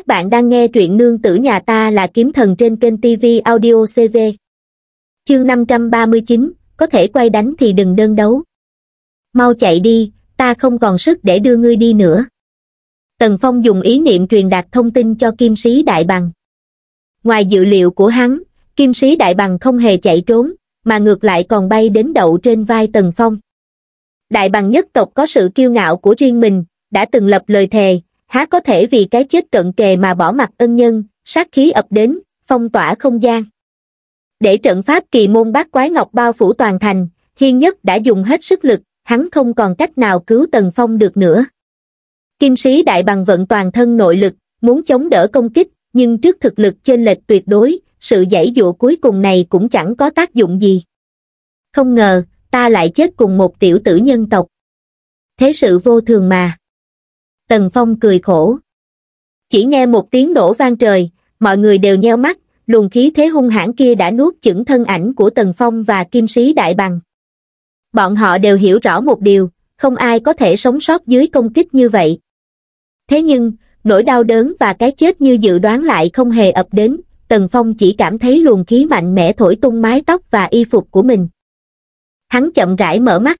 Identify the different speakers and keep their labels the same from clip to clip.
Speaker 1: Các bạn đang nghe truyện nương tử nhà ta là kiếm thần trên kênh TV Audio CV. Chương 539, có thể quay đánh thì đừng đơn đấu. Mau chạy đi, ta không còn sức để đưa ngươi đi nữa. Tần Phong dùng ý niệm truyền đạt thông tin cho kim sĩ đại bằng. Ngoài dự liệu của hắn, kim sĩ đại bằng không hề chạy trốn, mà ngược lại còn bay đến đậu trên vai Tần Phong. Đại bằng nhất tộc có sự kiêu ngạo của riêng mình, đã từng lập lời thề, há có thể vì cái chết cận kề mà bỏ mặt ân nhân sát khí ập đến phong tỏa không gian để trận pháp kỳ môn bát quái ngọc bao phủ toàn thành hiên nhất đã dùng hết sức lực hắn không còn cách nào cứu tần phong được nữa kim sĩ đại bằng vận toàn thân nội lực muốn chống đỡ công kích nhưng trước thực lực trên lệch tuyệt đối sự giải dụa cuối cùng này cũng chẳng có tác dụng gì không ngờ ta lại chết cùng một tiểu tử nhân tộc thế sự vô thường mà Tần Phong cười khổ. Chỉ nghe một tiếng nổ vang trời, mọi người đều nheo mắt, luồng khí thế hung hãn kia đã nuốt chửng thân ảnh của Tần Phong và Kim Sĩ Đại Bằng. Bọn họ đều hiểu rõ một điều, không ai có thể sống sót dưới công kích như vậy. Thế nhưng, nỗi đau đớn và cái chết như dự đoán lại không hề ập đến, Tần Phong chỉ cảm thấy luồng khí mạnh mẽ thổi tung mái tóc và y phục của mình. Hắn chậm rãi mở mắt,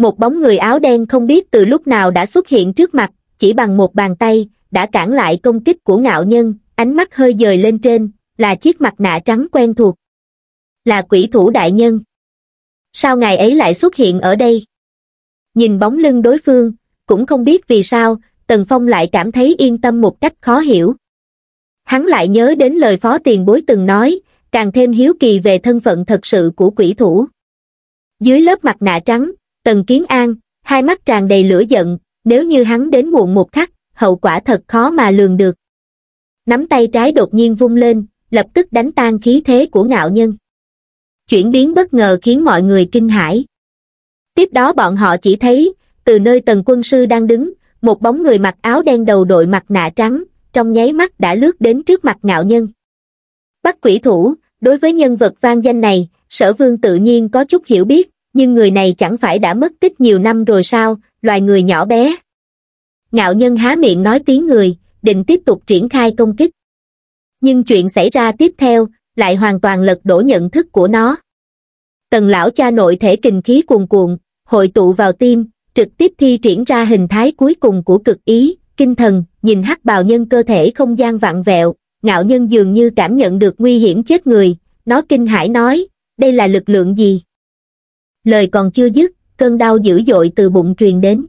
Speaker 1: một bóng người áo đen không biết từ lúc nào đã xuất hiện trước mặt, chỉ bằng một bàn tay, đã cản lại công kích của ngạo nhân, ánh mắt hơi dời lên trên, là chiếc mặt nạ trắng quen thuộc. Là quỷ thủ đại nhân. Sao ngài ấy lại xuất hiện ở đây? Nhìn bóng lưng đối phương, cũng không biết vì sao, Tần Phong lại cảm thấy yên tâm một cách khó hiểu. Hắn lại nhớ đến lời phó tiền bối từng nói, càng thêm hiếu kỳ về thân phận thật sự của quỷ thủ. Dưới lớp mặt nạ trắng, Tần Kiến An, hai mắt tràn đầy lửa giận, nếu như hắn đến muộn một khắc, hậu quả thật khó mà lường được. Nắm tay trái đột nhiên vung lên, lập tức đánh tan khí thế của ngạo nhân. Chuyển biến bất ngờ khiến mọi người kinh hãi. Tiếp đó bọn họ chỉ thấy, từ nơi tần quân sư đang đứng, một bóng người mặc áo đen đầu đội mặt nạ trắng, trong nháy mắt đã lướt đến trước mặt ngạo nhân. Bắt quỷ thủ, đối với nhân vật vang danh này, sở vương tự nhiên có chút hiểu biết, nhưng người này chẳng phải đã mất tích nhiều năm rồi sao, loài người nhỏ bé. Ngạo nhân há miệng nói tiếng người, định tiếp tục triển khai công kích. Nhưng chuyện xảy ra tiếp theo, lại hoàn toàn lật đổ nhận thức của nó. Tần lão cha nội thể kình khí cuồn cuộn, hội tụ vào tim, trực tiếp thi triển ra hình thái cuối cùng của cực ý, kinh thần, nhìn hắc bào nhân cơ thể không gian vặn vẹo, ngạo nhân dường như cảm nhận được nguy hiểm chết người, nó kinh hãi nói, đây là lực lượng gì? lời còn chưa dứt cơn đau dữ dội từ bụng truyền đến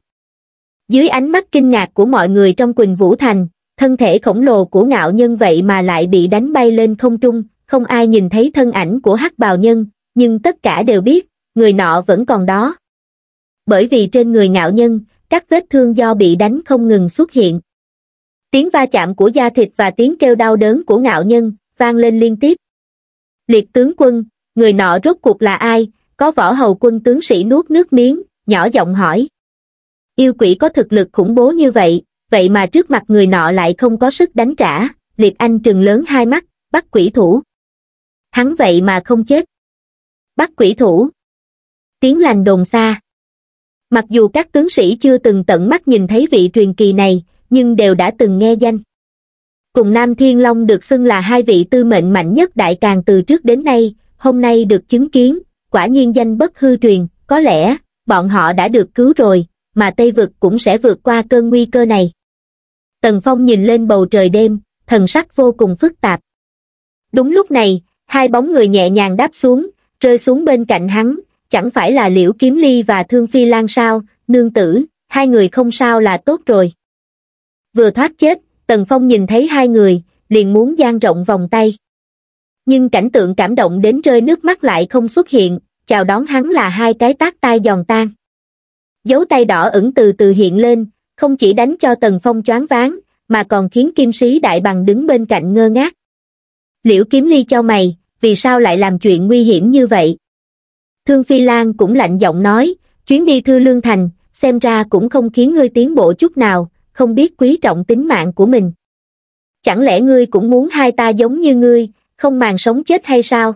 Speaker 1: dưới ánh mắt kinh ngạc của mọi người trong quỳnh vũ thành thân thể khổng lồ của ngạo nhân vậy mà lại bị đánh bay lên không trung không ai nhìn thấy thân ảnh của hắc bào nhân nhưng tất cả đều biết người nọ vẫn còn đó bởi vì trên người ngạo nhân các vết thương do bị đánh không ngừng xuất hiện tiếng va chạm của da thịt và tiếng kêu đau đớn của ngạo nhân vang lên liên tiếp liệt tướng quân người nọ rốt cuộc là ai có võ hầu quân tướng sĩ nuốt nước miếng, nhỏ giọng hỏi. Yêu quỷ có thực lực khủng bố như vậy, vậy mà trước mặt người nọ lại không có sức đánh trả, liệt anh trừng lớn hai mắt, bắt quỷ thủ. Hắn vậy mà không chết. Bắt quỷ thủ. Tiếng lành đồn xa. Mặc dù các tướng sĩ chưa từng tận mắt nhìn thấy vị truyền kỳ này, nhưng đều đã từng nghe danh. Cùng Nam Thiên Long được xưng là hai vị tư mệnh mạnh nhất đại càng từ trước đến nay, hôm nay được chứng kiến, quả nhiên danh bất hư truyền, có lẽ, bọn họ đã được cứu rồi, mà Tây Vực cũng sẽ vượt qua cơn nguy cơ này. Tần Phong nhìn lên bầu trời đêm, thần sắc vô cùng phức tạp. Đúng lúc này, hai bóng người nhẹ nhàng đáp xuống, rơi xuống bên cạnh hắn, chẳng phải là Liễu Kiếm Ly và Thương Phi Lan sao, nương tử, hai người không sao là tốt rồi. Vừa thoát chết, Tần Phong nhìn thấy hai người, liền muốn dang rộng vòng tay nhưng cảnh tượng cảm động đến rơi nước mắt lại không xuất hiện, chào đón hắn là hai cái tát tai giòn tan. Dấu tay đỏ ẩn từ từ hiện lên, không chỉ đánh cho Tần Phong choáng váng, mà còn khiến kim sĩ đại bằng đứng bên cạnh ngơ ngác. Liễu kiếm ly cho mày, vì sao lại làm chuyện nguy hiểm như vậy? Thương Phi Lan cũng lạnh giọng nói, chuyến đi thư lương thành, xem ra cũng không khiến ngươi tiến bộ chút nào, không biết quý trọng tính mạng của mình. Chẳng lẽ ngươi cũng muốn hai ta giống như ngươi, không màng sống chết hay sao?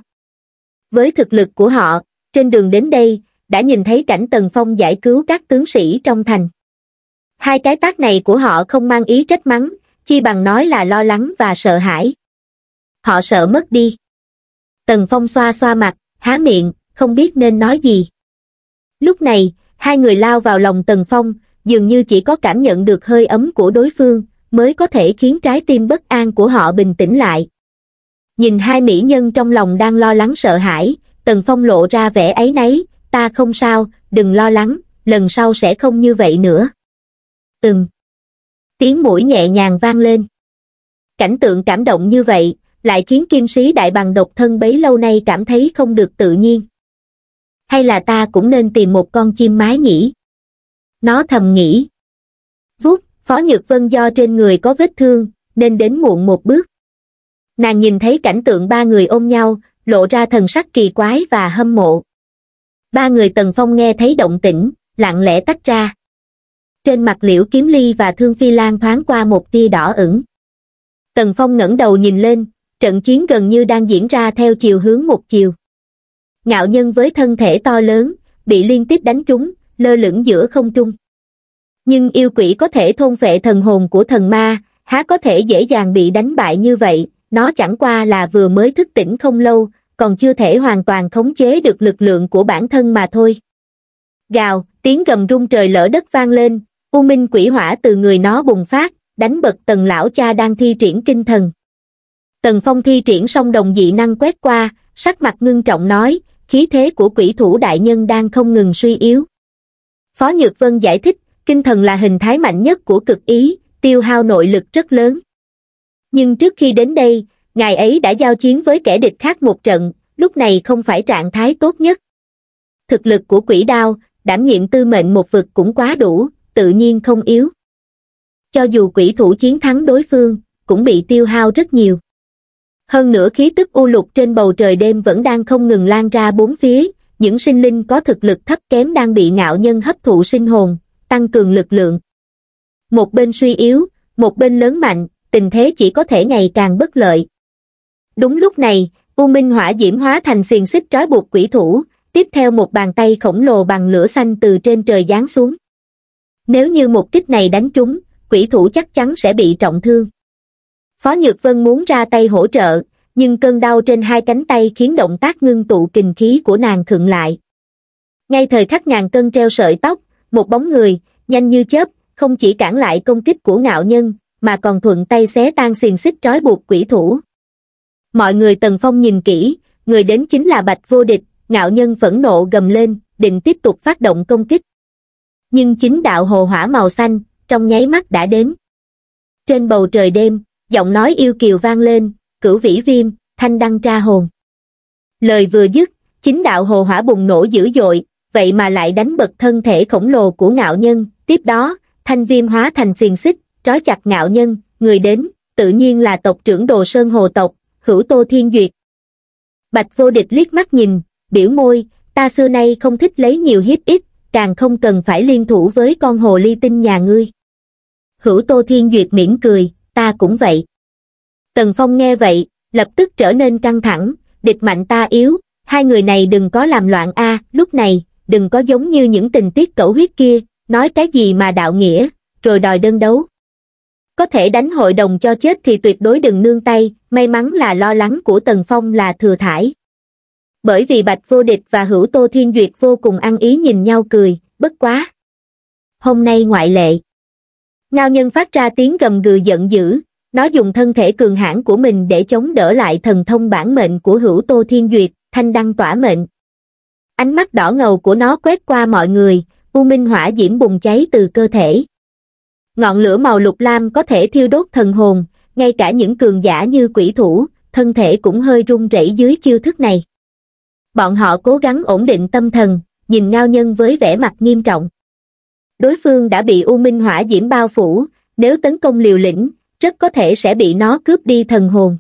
Speaker 1: Với thực lực của họ, trên đường đến đây, đã nhìn thấy cảnh Tần Phong giải cứu các tướng sĩ trong thành. Hai cái tác này của họ không mang ý trách mắng, chi bằng nói là lo lắng và sợ hãi. Họ sợ mất đi. Tần Phong xoa xoa mặt, há miệng, không biết nên nói gì. Lúc này, hai người lao vào lòng Tần Phong, dường như chỉ có cảm nhận được hơi ấm của đối phương, mới có thể khiến trái tim bất an của họ bình tĩnh lại, Nhìn hai mỹ nhân trong lòng đang lo lắng sợ hãi, Tần Phong lộ ra vẻ ấy nấy, ta không sao, đừng lo lắng, lần sau sẽ không như vậy nữa. Ừm, Tiếng mũi nhẹ nhàng vang lên. Cảnh tượng cảm động như vậy, lại khiến kim sĩ đại bằng độc thân bấy lâu nay cảm thấy không được tự nhiên. Hay là ta cũng nên tìm một con chim mái nhỉ? Nó thầm nghĩ. Vút, Phó Nhược Vân do trên người có vết thương, nên đến muộn một bước nàng nhìn thấy cảnh tượng ba người ôm nhau, lộ ra thần sắc kỳ quái và hâm mộ. Ba người Tần Phong nghe thấy động tĩnh, lặng lẽ tách ra. Trên mặt liễu kiếm ly và thương phi lan thoáng qua một tia đỏ ửng. Tần Phong ngẩng đầu nhìn lên, trận chiến gần như đang diễn ra theo chiều hướng một chiều. Ngạo nhân với thân thể to lớn, bị liên tiếp đánh trúng, lơ lửng giữa không trung. Nhưng yêu quỷ có thể thôn phệ thần hồn của thần ma, há có thể dễ dàng bị đánh bại như vậy, nó chẳng qua là vừa mới thức tỉnh không lâu, còn chưa thể hoàn toàn khống chế được lực lượng của bản thân mà thôi. Gào, tiếng gầm rung trời lỡ đất vang lên, u minh quỷ hỏa từ người nó bùng phát, đánh bật tần lão cha đang thi triển kinh thần. Tần phong thi triển xong đồng dị năng quét qua, sắc mặt ngưng trọng nói, khí thế của quỷ thủ đại nhân đang không ngừng suy yếu. Phó Nhược Vân giải thích, kinh thần là hình thái mạnh nhất của cực ý, tiêu hao nội lực rất lớn nhưng trước khi đến đây ngài ấy đã giao chiến với kẻ địch khác một trận lúc này không phải trạng thái tốt nhất thực lực của quỷ đao đảm nhiệm tư mệnh một vực cũng quá đủ tự nhiên không yếu cho dù quỷ thủ chiến thắng đối phương cũng bị tiêu hao rất nhiều hơn nữa khí tức u lục trên bầu trời đêm vẫn đang không ngừng lan ra bốn phía những sinh linh có thực lực thấp kém đang bị ngạo nhân hấp thụ sinh hồn tăng cường lực lượng một bên suy yếu một bên lớn mạnh tình thế chỉ có thể ngày càng bất lợi. Đúng lúc này, U Minh Hỏa diễm hóa thành xiềng xích trói buộc quỷ thủ, tiếp theo một bàn tay khổng lồ bằng lửa xanh từ trên trời giáng xuống. Nếu như một kích này đánh trúng, quỷ thủ chắc chắn sẽ bị trọng thương. Phó Nhược Vân muốn ra tay hỗ trợ, nhưng cơn đau trên hai cánh tay khiến động tác ngưng tụ kình khí của nàng khựng lại. Ngay thời khắc ngàn cân treo sợi tóc, một bóng người, nhanh như chớp, không chỉ cản lại công kích của ngạo nhân, mà còn thuận tay xé tan xiềng xích trói buộc quỷ thủ. Mọi người Tần Phong nhìn kỹ, người đến chính là Bạch Vô Địch, ngạo nhân phẫn nộ gầm lên, định tiếp tục phát động công kích. Nhưng chính đạo hồ hỏa màu xanh, trong nháy mắt đã đến. Trên bầu trời đêm, giọng nói yêu kiều vang lên, cửu vĩ viêm, thanh đăng tra hồn. Lời vừa dứt, chính đạo hồ hỏa bùng nổ dữ dội, vậy mà lại đánh bật thân thể khổng lồ của ngạo nhân, tiếp đó, thanh viêm hóa thành xiềng xích, trói chặt ngạo nhân, người đến, tự nhiên là tộc trưởng Đồ Sơn Hồ tộc, hữu Tô Thiên Duyệt. Bạch vô địch liếc mắt nhìn, biểu môi, ta xưa nay không thích lấy nhiều hiếp ít, càng không cần phải liên thủ với con hồ ly tinh nhà ngươi. Hữu Tô Thiên Duyệt mỉm cười, ta cũng vậy. Tần Phong nghe vậy, lập tức trở nên căng thẳng, địch mạnh ta yếu, hai người này đừng có làm loạn a lúc này, đừng có giống như những tình tiết cẩu huyết kia, nói cái gì mà đạo nghĩa, rồi đòi đơn đấu có thể đánh hội đồng cho chết thì tuyệt đối đừng nương tay may mắn là lo lắng của tần phong là thừa thải bởi vì bạch vô địch và hữu tô thiên duyệt vô cùng ăn ý nhìn nhau cười bất quá hôm nay ngoại lệ ngao nhân phát ra tiếng gầm gừ giận dữ nó dùng thân thể cường hãn của mình để chống đỡ lại thần thông bản mệnh của hữu tô thiên duyệt thanh đăng tỏa mệnh ánh mắt đỏ ngầu của nó quét qua mọi người u minh hỏa diễm bùng cháy từ cơ thể Ngọn lửa màu lục lam có thể thiêu đốt thần hồn, ngay cả những cường giả như quỷ thủ, thân thể cũng hơi run rẩy dưới chiêu thức này. Bọn họ cố gắng ổn định tâm thần, nhìn ngao nhân với vẻ mặt nghiêm trọng. Đối phương đã bị U Minh Hỏa Diễm bao phủ, nếu tấn công liều lĩnh, rất có thể sẽ bị nó cướp đi thần hồn.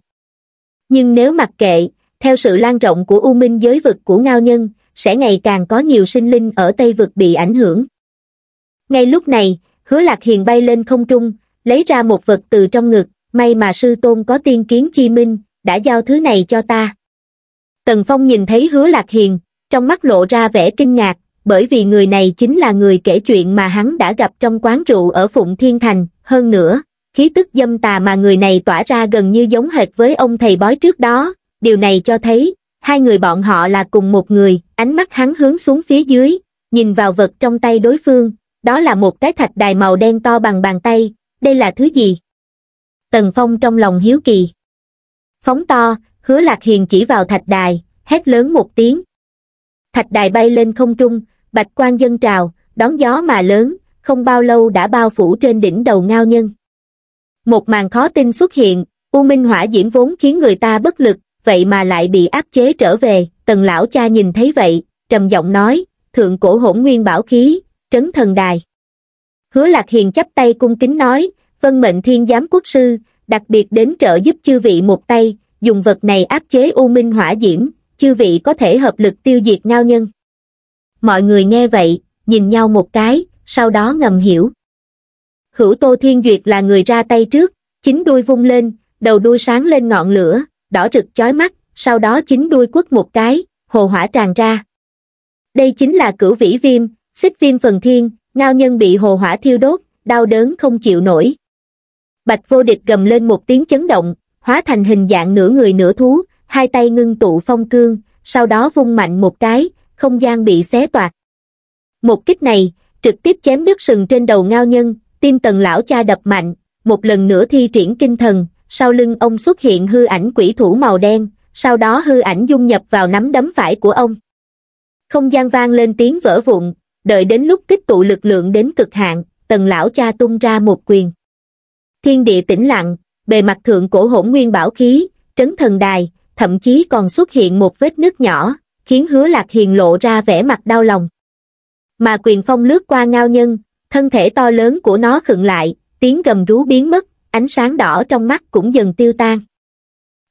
Speaker 1: Nhưng nếu mặc kệ, theo sự lan rộng của U Minh giới vực của ngao nhân, sẽ ngày càng có nhiều sinh linh ở Tây vực bị ảnh hưởng. Ngay lúc này, hứa lạc hiền bay lên không trung, lấy ra một vật từ trong ngực, may mà sư tôn có tiên kiến chi minh, đã giao thứ này cho ta. Tần Phong nhìn thấy hứa lạc hiền, trong mắt lộ ra vẻ kinh ngạc, bởi vì người này chính là người kể chuyện mà hắn đã gặp trong quán rượu ở Phụng Thiên Thành, hơn nữa, khí tức dâm tà mà người này tỏa ra gần như giống hệt với ông thầy bói trước đó, điều này cho thấy, hai người bọn họ là cùng một người, ánh mắt hắn hướng xuống phía dưới, nhìn vào vật trong tay đối phương, đó là một cái thạch đài màu đen to bằng bàn tay, đây là thứ gì? Tần Phong trong lòng hiếu kỳ. Phóng to, hứa lạc hiền chỉ vào thạch đài, hét lớn một tiếng. Thạch đài bay lên không trung, bạch quan dân trào, đón gió mà lớn, không bao lâu đã bao phủ trên đỉnh đầu ngao nhân. Một màn khó tin xuất hiện, U Minh Hỏa Diễm vốn khiến người ta bất lực, vậy mà lại bị áp chế trở về, tần lão cha nhìn thấy vậy, trầm giọng nói, thượng cổ hỗn nguyên bảo khí, trấn thần đài hứa lạc hiền chắp tay cung kính nói vân mệnh thiên giám quốc sư đặc biệt đến trợ giúp chư vị một tay dùng vật này áp chế u minh hỏa diễm chư vị có thể hợp lực tiêu diệt ngao nhân mọi người nghe vậy nhìn nhau một cái sau đó ngầm hiểu hữu tô thiên duyệt là người ra tay trước chính đuôi vung lên đầu đuôi sáng lên ngọn lửa đỏ rực chói mắt sau đó chính đuôi quất một cái hồ hỏa tràn ra đây chính là cửu vĩ viêm xích viêm phần thiên ngao nhân bị hồ hỏa thiêu đốt đau đớn không chịu nổi bạch vô địch gầm lên một tiếng chấn động hóa thành hình dạng nửa người nửa thú hai tay ngưng tụ phong cương sau đó vung mạnh một cái không gian bị xé toạc một kích này trực tiếp chém đứt sừng trên đầu ngao nhân tim tần lão cha đập mạnh một lần nữa thi triển kinh thần sau lưng ông xuất hiện hư ảnh quỷ thủ màu đen sau đó hư ảnh dung nhập vào nắm đấm phải của ông không gian vang lên tiếng vỡ vụn đợi đến lúc tích tụ lực lượng đến cực hạn, tần lão cha tung ra một quyền. Thiên địa tĩnh lặng, bề mặt thượng cổ hỗn nguyên bảo khí, trấn thần đài, thậm chí còn xuất hiện một vết nứt nhỏ, khiến hứa lạc hiền lộ ra vẻ mặt đau lòng. Mà quyền phong lướt qua ngao nhân, thân thể to lớn của nó khựng lại, tiếng gầm rú biến mất, ánh sáng đỏ trong mắt cũng dần tiêu tan.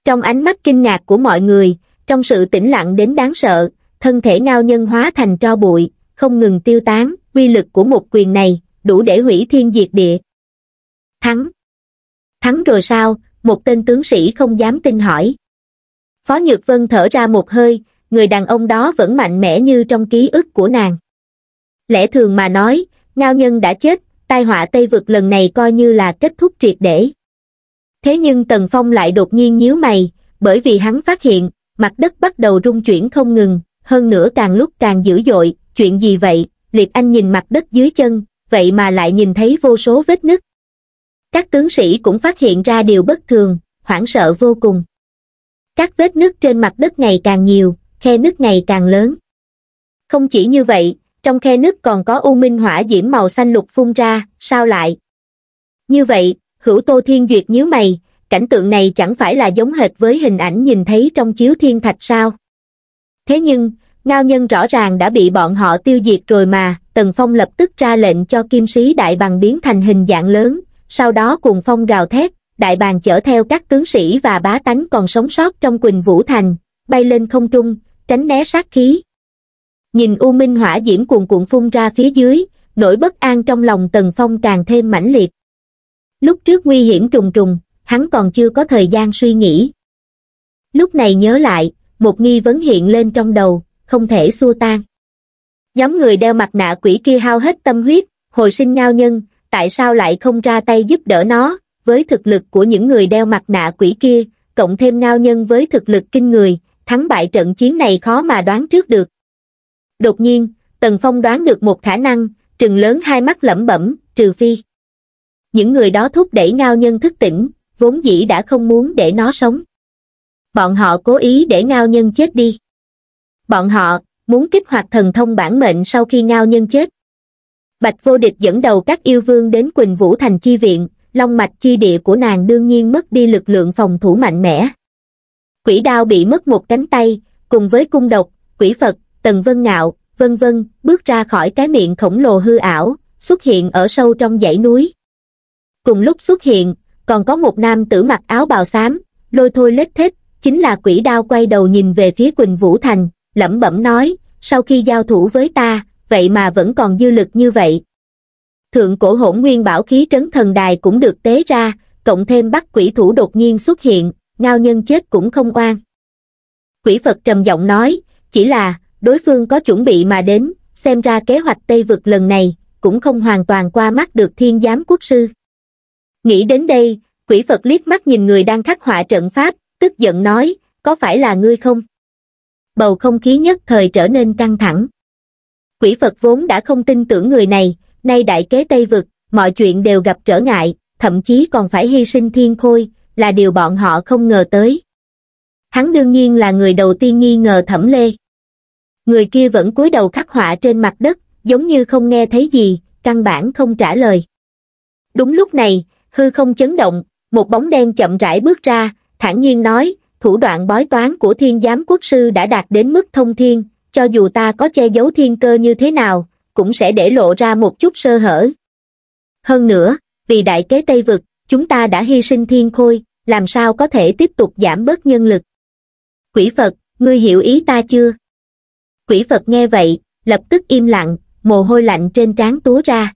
Speaker 1: Trong ánh mắt kinh ngạc của mọi người, trong sự tĩnh lặng đến đáng sợ, thân thể ngao nhân hóa thành tro bụi, không ngừng tiêu tán uy lực của một quyền này đủ để hủy thiên diệt địa thắng thắng rồi sao một tên tướng sĩ không dám tin hỏi phó nhược vân thở ra một hơi người đàn ông đó vẫn mạnh mẽ như trong ký ức của nàng lẽ thường mà nói ngao nhân đã chết tai họa tây vực lần này coi như là kết thúc triệt để thế nhưng tần phong lại đột nhiên nhíu mày bởi vì hắn phát hiện mặt đất bắt đầu rung chuyển không ngừng hơn nữa càng lúc càng dữ dội chuyện gì vậy, Liệt Anh nhìn mặt đất dưới chân, vậy mà lại nhìn thấy vô số vết nứt. Các tướng sĩ cũng phát hiện ra điều bất thường, hoảng sợ vô cùng. Các vết nứt trên mặt đất ngày càng nhiều, khe nứt ngày càng lớn. Không chỉ như vậy, trong khe nứt còn có u minh hỏa diễm màu xanh lục phun ra, sao lại? Như vậy, hữu Tô Thiên Duyệt nhíu mày, cảnh tượng này chẳng phải là giống hệt với hình ảnh nhìn thấy trong chiếu thiên thạch sao? Thế nhưng, Ngao nhân rõ ràng đã bị bọn họ tiêu diệt rồi mà, Tần Phong lập tức ra lệnh cho kim sĩ đại bằng biến thành hình dạng lớn, sau đó cùng Phong gào thét, đại bàng chở theo các tướng sĩ và bá tánh còn sống sót trong Quỳnh Vũ Thành, bay lên không trung, tránh né sát khí. Nhìn U Minh hỏa diễm cuồn cuộn phun ra phía dưới, nỗi bất an trong lòng Tần Phong càng thêm mãnh liệt. Lúc trước nguy hiểm trùng trùng, hắn còn chưa có thời gian suy nghĩ. Lúc này nhớ lại, một nghi vấn hiện lên trong đầu, không thể xua tan. Nhóm người đeo mặt nạ quỷ kia hao hết tâm huyết, hồi sinh ngao nhân, tại sao lại không ra tay giúp đỡ nó, với thực lực của những người đeo mặt nạ quỷ kia, cộng thêm ngao nhân với thực lực kinh người, thắng bại trận chiến này khó mà đoán trước được. Đột nhiên, Tần Phong đoán được một khả năng, trừng lớn hai mắt lẩm bẩm, trừ phi. Những người đó thúc đẩy ngao nhân thức tỉnh, vốn dĩ đã không muốn để nó sống. Bọn họ cố ý để ngao nhân chết đi bọn họ muốn kích hoạt thần thông bản mệnh sau khi ngao nhân chết bạch vô địch dẫn đầu các yêu vương đến quỳnh vũ thành chi viện long mạch chi địa của nàng đương nhiên mất đi lực lượng phòng thủ mạnh mẽ quỷ đao bị mất một cánh tay cùng với cung độc quỷ phật tần vân ngạo vân vân bước ra khỏi cái miệng khổng lồ hư ảo xuất hiện ở sâu trong dãy núi cùng lúc xuất hiện còn có một nam tử mặc áo bào xám lôi thôi lết thích chính là quỷ đao quay đầu nhìn về phía quỳnh vũ thành lẩm bẩm nói sau khi giao thủ với ta vậy mà vẫn còn dư lực như vậy thượng cổ hỗn nguyên bảo khí trấn thần đài cũng được tế ra cộng thêm bắt quỷ thủ đột nhiên xuất hiện ngao nhân chết cũng không oan quỷ phật trầm giọng nói chỉ là đối phương có chuẩn bị mà đến xem ra kế hoạch tây vực lần này cũng không hoàn toàn qua mắt được thiên giám quốc sư nghĩ đến đây quỷ phật liếc mắt nhìn người đang khắc họa trận pháp tức giận nói có phải là ngươi không bầu không khí nhất thời trở nên căng thẳng quỷ phật vốn đã không tin tưởng người này nay đại kế tây vực mọi chuyện đều gặp trở ngại thậm chí còn phải hy sinh thiên khôi là điều bọn họ không ngờ tới hắn đương nhiên là người đầu tiên nghi ngờ thẩm lê người kia vẫn cúi đầu khắc họa trên mặt đất giống như không nghe thấy gì căn bản không trả lời đúng lúc này hư không chấn động một bóng đen chậm rãi bước ra thản nhiên nói thủ đoạn bói toán của thiên giám quốc sư đã đạt đến mức thông thiên, cho dù ta có che giấu thiên cơ như thế nào, cũng sẽ để lộ ra một chút sơ hở. Hơn nữa, vì đại kế Tây Vực, chúng ta đã hy sinh thiên khôi, làm sao có thể tiếp tục giảm bớt nhân lực. Quỷ Phật, ngươi hiểu ý ta chưa? Quỷ Phật nghe vậy, lập tức im lặng, mồ hôi lạnh trên trán túa ra.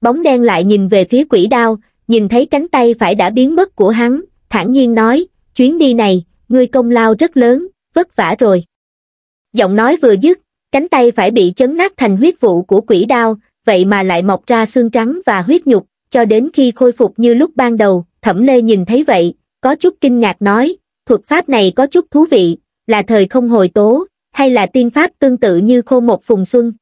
Speaker 1: Bóng đen lại nhìn về phía quỷ đao, nhìn thấy cánh tay phải đã biến mất của hắn, thản nhiên nói, chuyến đi này, ngươi công lao rất lớn, vất vả rồi. Giọng nói vừa dứt, cánh tay phải bị chấn nát thành huyết vụ của quỷ đao, vậy mà lại mọc ra xương trắng và huyết nhục, cho đến khi khôi phục như lúc ban đầu, thẩm lê nhìn thấy vậy, có chút kinh ngạc nói, thuật pháp này có chút thú vị, là thời không hồi tố, hay là tiên pháp tương tự như khô một phùng xuân.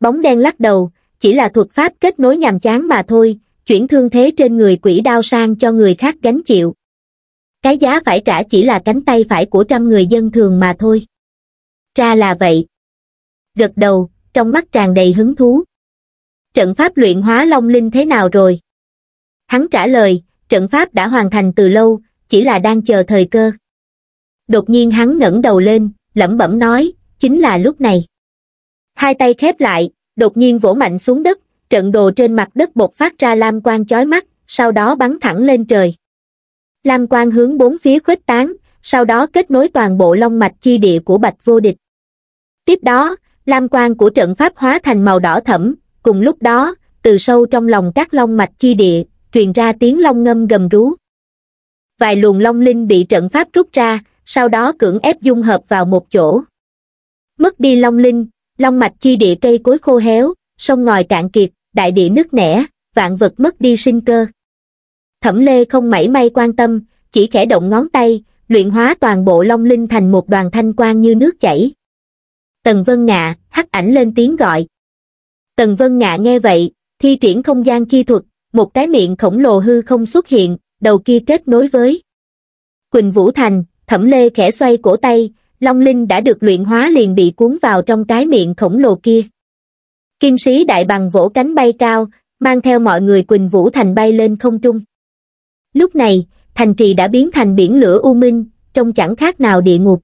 Speaker 1: Bóng đen lắc đầu, chỉ là thuật pháp kết nối nhàm chán mà thôi, chuyển thương thế trên người quỷ đao sang cho người khác gánh chịu cái giá phải trả chỉ là cánh tay phải của trăm người dân thường mà thôi ra là vậy gật đầu trong mắt tràn đầy hứng thú trận pháp luyện hóa long linh thế nào rồi hắn trả lời trận pháp đã hoàn thành từ lâu chỉ là đang chờ thời cơ đột nhiên hắn ngẩng đầu lên lẩm bẩm nói chính là lúc này hai tay khép lại đột nhiên vỗ mạnh xuống đất trận đồ trên mặt đất bột phát ra lam quang chói mắt sau đó bắn thẳng lên trời lam quang hướng bốn phía khuếch tán sau đó kết nối toàn bộ long mạch chi địa của bạch vô địch tiếp đó lam quang của trận pháp hóa thành màu đỏ thẫm cùng lúc đó từ sâu trong lòng các long mạch chi địa truyền ra tiếng long ngâm gầm rú vài luồng long linh bị trận pháp rút ra sau đó cưỡng ép dung hợp vào một chỗ mất đi long linh long mạch chi địa cây cối khô héo sông ngòi cạn kiệt đại địa nứt nẻ vạn vật mất đi sinh cơ Thẩm Lê không mảy may quan tâm, chỉ khẽ động ngón tay, luyện hóa toàn bộ long linh thành một đoàn thanh quang như nước chảy. Tần Vân Ngạ, hắc ảnh lên tiếng gọi. Tần Vân Ngạ nghe vậy, thi triển không gian chi thuật, một cái miệng khổng lồ hư không xuất hiện, đầu kia kết nối với. Quỳnh Vũ Thành, Thẩm Lê khẽ xoay cổ tay, Long Linh đã được luyện hóa liền bị cuốn vào trong cái miệng khổng lồ kia. Kim sĩ đại bằng vỗ cánh bay cao, mang theo mọi người Quỳnh Vũ Thành bay lên không trung. Lúc này, thành trì đã biến thành biển lửa u minh, trông chẳng khác nào địa ngục.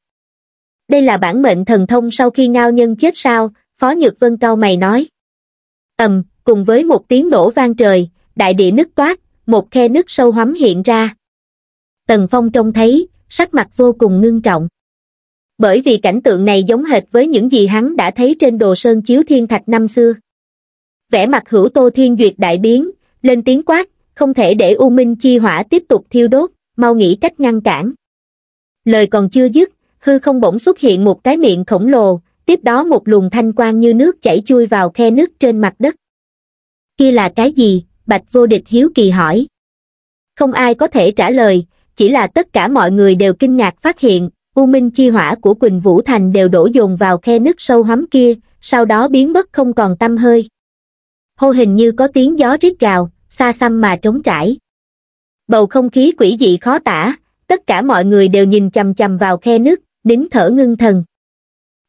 Speaker 1: Đây là bản mệnh thần thông sau khi ngao nhân chết sao, Phó Nhược Vân cao mày nói. ầm, cùng với một tiếng nổ vang trời, đại địa nứt toát, một khe nứt sâu hoắm hiện ra. Tần Phong trông thấy, sắc mặt vô cùng ngưng trọng. Bởi vì cảnh tượng này giống hệt với những gì hắn đã thấy trên đồ sơn chiếu thiên thạch năm xưa. Vẻ mặt hữu tô thiên duyệt đại biến, lên tiếng quát, không thể để U Minh Chi Hỏa tiếp tục thiêu đốt, mau nghĩ cách ngăn cản. Lời còn chưa dứt, hư không bỗng xuất hiện một cái miệng khổng lồ, tiếp đó một luồng thanh quang như nước chảy chui vào khe nước trên mặt đất. Kia là cái gì? Bạch vô địch hiếu kỳ hỏi. Không ai có thể trả lời, chỉ là tất cả mọi người đều kinh ngạc phát hiện, U Minh Chi Hỏa của Quỳnh Vũ Thành đều đổ dồn vào khe nước sâu hắm kia, sau đó biến mất không còn tâm hơi. Hô hình như có tiếng gió rít gào, xa xăm mà trống trải. Bầu không khí quỷ dị khó tả, tất cả mọi người đều nhìn chầm chầm vào khe nước, nín thở ngưng thần.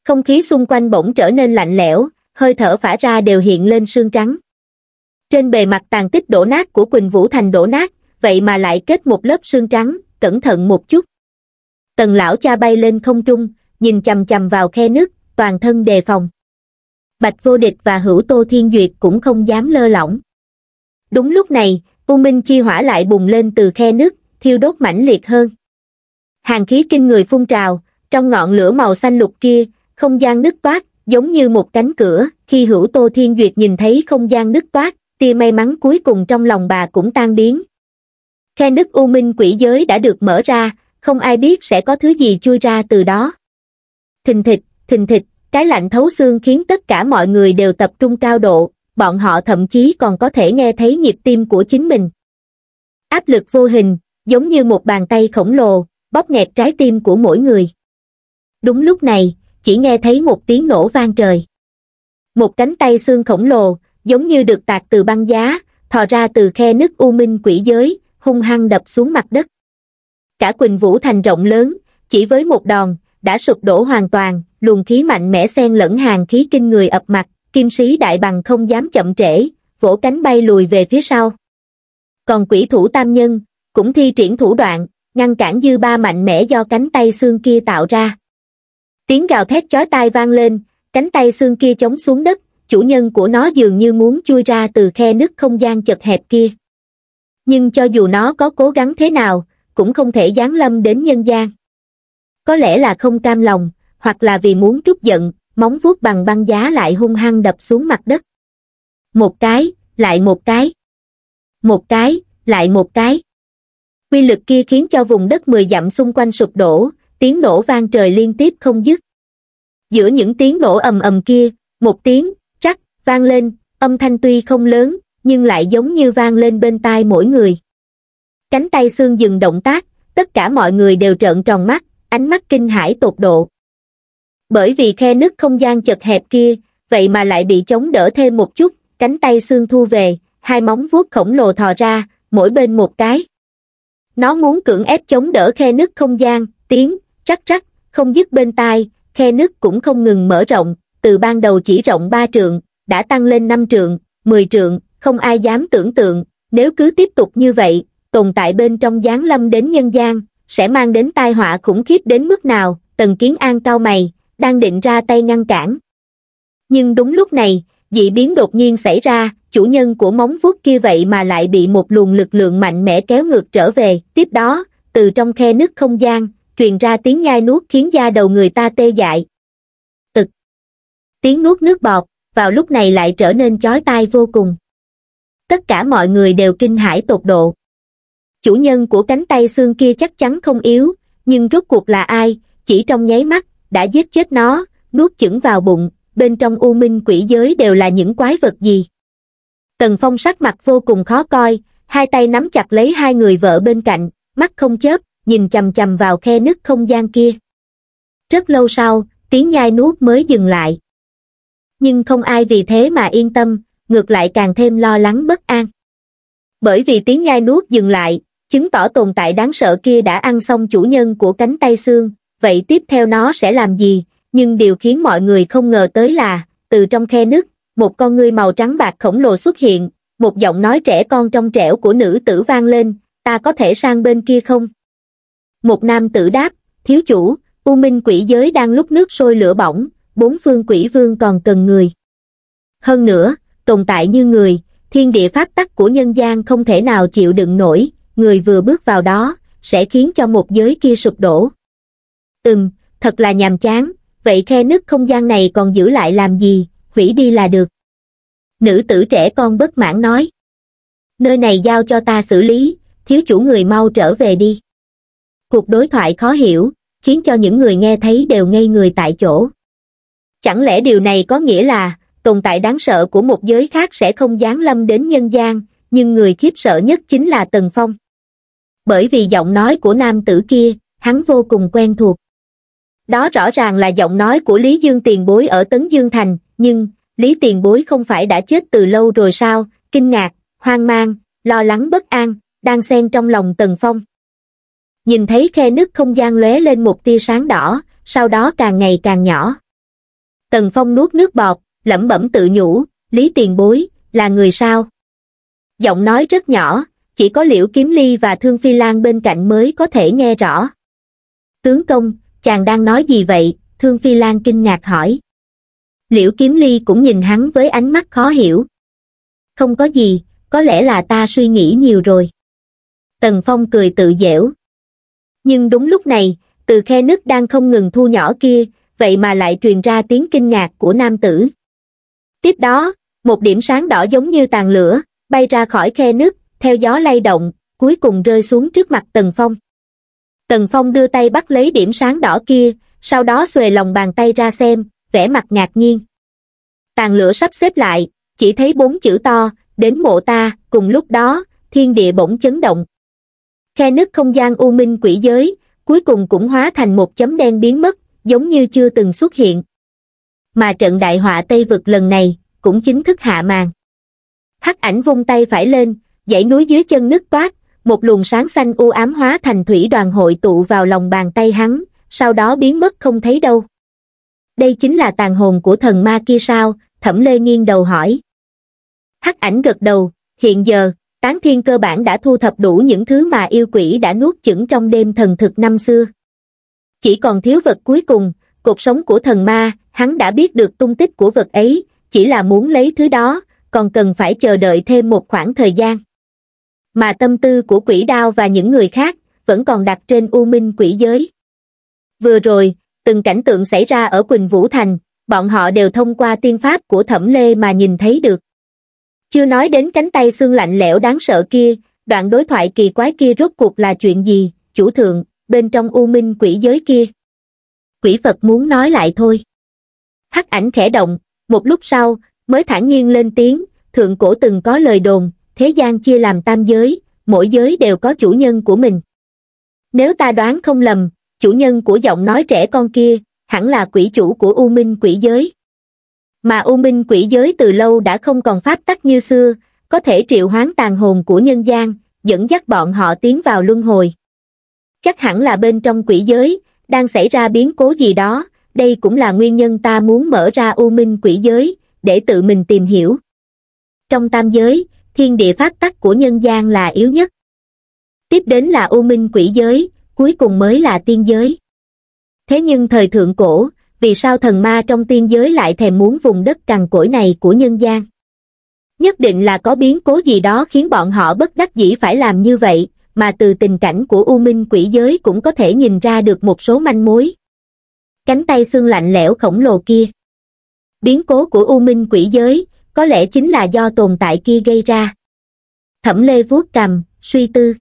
Speaker 1: Không khí xung quanh bỗng trở nên lạnh lẽo, hơi thở phả ra đều hiện lên sương trắng. Trên bề mặt tàn tích đổ nát của Quỳnh Vũ Thành đổ nát, vậy mà lại kết một lớp sương trắng, cẩn thận một chút. Tần lão cha bay lên không trung, nhìn chầm chầm vào khe nước, toàn thân đề phòng. Bạch Vô Địch và Hữu Tô Thiên Duyệt cũng không dám lơ lỏng đúng lúc này u minh chi hỏa lại bùng lên từ khe nước thiêu đốt mãnh liệt hơn hàng khí kinh người phun trào trong ngọn lửa màu xanh lục kia không gian nứt toát giống như một cánh cửa khi hữu tô thiên duyệt nhìn thấy không gian nứt toát tia may mắn cuối cùng trong lòng bà cũng tan biến khe nứt u minh quỷ giới đã được mở ra không ai biết sẽ có thứ gì chui ra từ đó thình thịch thình thịch cái lạnh thấu xương khiến tất cả mọi người đều tập trung cao độ bọn họ thậm chí còn có thể nghe thấy nhịp tim của chính mình. Áp lực vô hình, giống như một bàn tay khổng lồ, bóp nghẹt trái tim của mỗi người. Đúng lúc này, chỉ nghe thấy một tiếng nổ vang trời. Một cánh tay xương khổng lồ, giống như được tạc từ băng giá, thò ra từ khe nứt u minh quỷ giới, hung hăng đập xuống mặt đất. Cả Quỳnh Vũ Thành rộng lớn, chỉ với một đòn, đã sụp đổ hoàn toàn, luồng khí mạnh mẽ xen lẫn hàng khí kinh người ập mặt, kim sĩ đại bằng không dám chậm trễ, vỗ cánh bay lùi về phía sau. Còn quỷ thủ tam nhân, cũng thi triển thủ đoạn, ngăn cản dư ba mạnh mẽ do cánh tay xương kia tạo ra. Tiếng gào thét chói tai vang lên, cánh tay xương kia chống xuống đất, chủ nhân của nó dường như muốn chui ra từ khe nứt không gian chật hẹp kia. Nhưng cho dù nó có cố gắng thế nào, cũng không thể giáng lâm đến nhân gian. Có lẽ là không cam lòng, hoặc là vì muốn trút giận, móng vuốt bằng băng giá lại hung hăng đập xuống mặt đất. Một cái, lại một cái. Một cái, lại một cái. Quy lực kia khiến cho vùng đất mười dặm xung quanh sụp đổ, tiếng nổ vang trời liên tiếp không dứt. Giữa những tiếng nổ ầm ầm kia, một tiếng, rắc, vang lên, âm thanh tuy không lớn, nhưng lại giống như vang lên bên tai mỗi người. Cánh tay xương dừng động tác, tất cả mọi người đều trợn tròn mắt, ánh mắt kinh hãi tột độ bởi vì khe nứt không gian chật hẹp kia vậy mà lại bị chống đỡ thêm một chút cánh tay xương thu về hai móng vuốt khổng lồ thò ra mỗi bên một cái nó muốn cưỡng ép chống đỡ khe nứt không gian tiếng rắc rắc không dứt bên tai khe nứt cũng không ngừng mở rộng từ ban đầu chỉ rộng ba trượng đã tăng lên năm trượng mười trượng không ai dám tưởng tượng nếu cứ tiếp tục như vậy tồn tại bên trong gián lâm đến nhân gian sẽ mang đến tai họa khủng khiếp đến mức nào tần kiến an cao mày đang định ra tay ngăn cản nhưng đúng lúc này dị biến đột nhiên xảy ra chủ nhân của móng vuốt kia vậy mà lại bị một luồng lực lượng mạnh mẽ kéo ngược trở về tiếp đó từ trong khe nứt không gian truyền ra tiếng nhai nuốt khiến da đầu người ta tê dại ực tiếng nuốt nước bọt vào lúc này lại trở nên chói tai vô cùng tất cả mọi người đều kinh hãi tột độ chủ nhân của cánh tay xương kia chắc chắn không yếu nhưng rốt cuộc là ai chỉ trong nháy mắt đã giết chết nó, nuốt chửng vào bụng, bên trong u minh quỷ giới đều là những quái vật gì. Tần Phong sắc mặt vô cùng khó coi, hai tay nắm chặt lấy hai người vợ bên cạnh, mắt không chớp, nhìn chầm chầm vào khe nứt không gian kia. Rất lâu sau, tiếng nhai nuốt mới dừng lại. Nhưng không ai vì thế mà yên tâm, ngược lại càng thêm lo lắng bất an. Bởi vì tiếng nhai nuốt dừng lại, chứng tỏ tồn tại đáng sợ kia đã ăn xong chủ nhân của cánh tay xương, vậy tiếp theo nó sẽ làm gì, nhưng điều khiến mọi người không ngờ tới là, từ trong khe nước một con ngươi màu trắng bạc khổng lồ xuất hiện, một giọng nói trẻ con trong trẻo của nữ tử vang lên, ta có thể sang bên kia không? Một nam tử đáp, thiếu chủ, U Minh quỷ giới đang lúc nước sôi lửa bỏng, bốn phương quỷ vương còn cần người. Hơn nữa, tồn tại như người, thiên địa pháp tắc của nhân gian không thể nào chịu đựng nổi, người vừa bước vào đó, sẽ khiến cho một giới kia sụp đổ ừm thật là nhàm chán vậy khe nứt không gian này còn giữ lại làm gì hủy đi là được nữ tử trẻ con bất mãn nói nơi này giao cho ta xử lý thiếu chủ người mau trở về đi cuộc đối thoại khó hiểu khiến cho những người nghe thấy đều ngây người tại chỗ chẳng lẽ điều này có nghĩa là tồn tại đáng sợ của một giới khác sẽ không giáng lâm đến nhân gian nhưng người khiếp sợ nhất chính là tần phong bởi vì giọng nói của nam tử kia hắn vô cùng quen thuộc đó rõ ràng là giọng nói của Lý Dương tiền bối ở Tấn Dương Thành, nhưng, Lý tiền bối không phải đã chết từ lâu rồi sao, kinh ngạc, hoang mang, lo lắng bất an, đang xen trong lòng Tần Phong. Nhìn thấy khe nứt không gian lóe lên một tia sáng đỏ, sau đó càng ngày càng nhỏ. Tần Phong nuốt nước bọt, lẩm bẩm tự nhủ, Lý tiền bối, là người sao? Giọng nói rất nhỏ, chỉ có Liễu Kiếm Ly và Thương Phi Lan bên cạnh mới có thể nghe rõ. Tướng công, chàng đang nói gì vậy thương phi lan kinh ngạc hỏi liễu kiếm ly cũng nhìn hắn với ánh mắt khó hiểu không có gì có lẽ là ta suy nghĩ nhiều rồi tần phong cười tự dễu nhưng đúng lúc này từ khe nứt đang không ngừng thu nhỏ kia vậy mà lại truyền ra tiếng kinh ngạc của nam tử tiếp đó một điểm sáng đỏ giống như tàn lửa bay ra khỏi khe nứt theo gió lay động cuối cùng rơi xuống trước mặt tần phong Tần Phong đưa tay bắt lấy điểm sáng đỏ kia, sau đó xuề lòng bàn tay ra xem, vẻ mặt ngạc nhiên. Tàn lửa sắp xếp lại, chỉ thấy bốn chữ to, đến mộ ta, cùng lúc đó, thiên địa bỗng chấn động. Khe nứt không gian u minh quỷ giới, cuối cùng cũng hóa thành một chấm đen biến mất, giống như chưa từng xuất hiện. Mà trận đại họa Tây Vực lần này, cũng chính thức hạ màn. Hắc ảnh vung tay phải lên, dãy núi dưới chân nứt toát, một luồng sáng xanh u ám hóa thành thủy đoàn hội tụ vào lòng bàn tay hắn, sau đó biến mất không thấy đâu. Đây chính là tàn hồn của thần ma kia sao, thẩm lê nghiêng đầu hỏi. Hắc ảnh gật đầu, hiện giờ, tán thiên cơ bản đã thu thập đủ những thứ mà yêu quỷ đã nuốt chửng trong đêm thần thực năm xưa. Chỉ còn thiếu vật cuối cùng, cuộc sống của thần ma, hắn đã biết được tung tích của vật ấy, chỉ là muốn lấy thứ đó, còn cần phải chờ đợi thêm một khoảng thời gian mà tâm tư của quỷ đao và những người khác vẫn còn đặt trên u minh quỷ giới vừa rồi từng cảnh tượng xảy ra ở quỳnh vũ thành bọn họ đều thông qua tiên pháp của thẩm lê mà nhìn thấy được chưa nói đến cánh tay xương lạnh lẽo đáng sợ kia đoạn đối thoại kỳ quái kia rốt cuộc là chuyện gì chủ thượng bên trong u minh quỷ giới kia quỷ phật muốn nói lại thôi hắc ảnh khẽ động một lúc sau mới thản nhiên lên tiếng thượng cổ từng có lời đồn thế gian chia làm tam giới mỗi giới đều có chủ nhân của mình nếu ta đoán không lầm chủ nhân của giọng nói trẻ con kia hẳn là quỷ chủ của u minh quỷ giới mà u minh quỷ giới từ lâu đã không còn pháp tắc như xưa có thể triệu hoán tàn hồn của nhân gian dẫn dắt bọn họ tiến vào luân hồi chắc hẳn là bên trong quỷ giới đang xảy ra biến cố gì đó đây cũng là nguyên nhân ta muốn mở ra u minh quỷ giới để tự mình tìm hiểu trong tam giới thiên địa pháp tắc của nhân gian là yếu nhất tiếp đến là u minh quỷ giới cuối cùng mới là tiên giới thế nhưng thời thượng cổ vì sao thần ma trong tiên giới lại thèm muốn vùng đất cằn cỗi này của nhân gian nhất định là có biến cố gì đó khiến bọn họ bất đắc dĩ phải làm như vậy mà từ tình cảnh của u minh quỷ giới cũng có thể nhìn ra được một số manh mối cánh tay xương lạnh lẽo khổng lồ kia biến cố của u minh quỷ giới có lẽ chính là do tồn tại kia gây ra thẩm lê vuốt cằm suy tư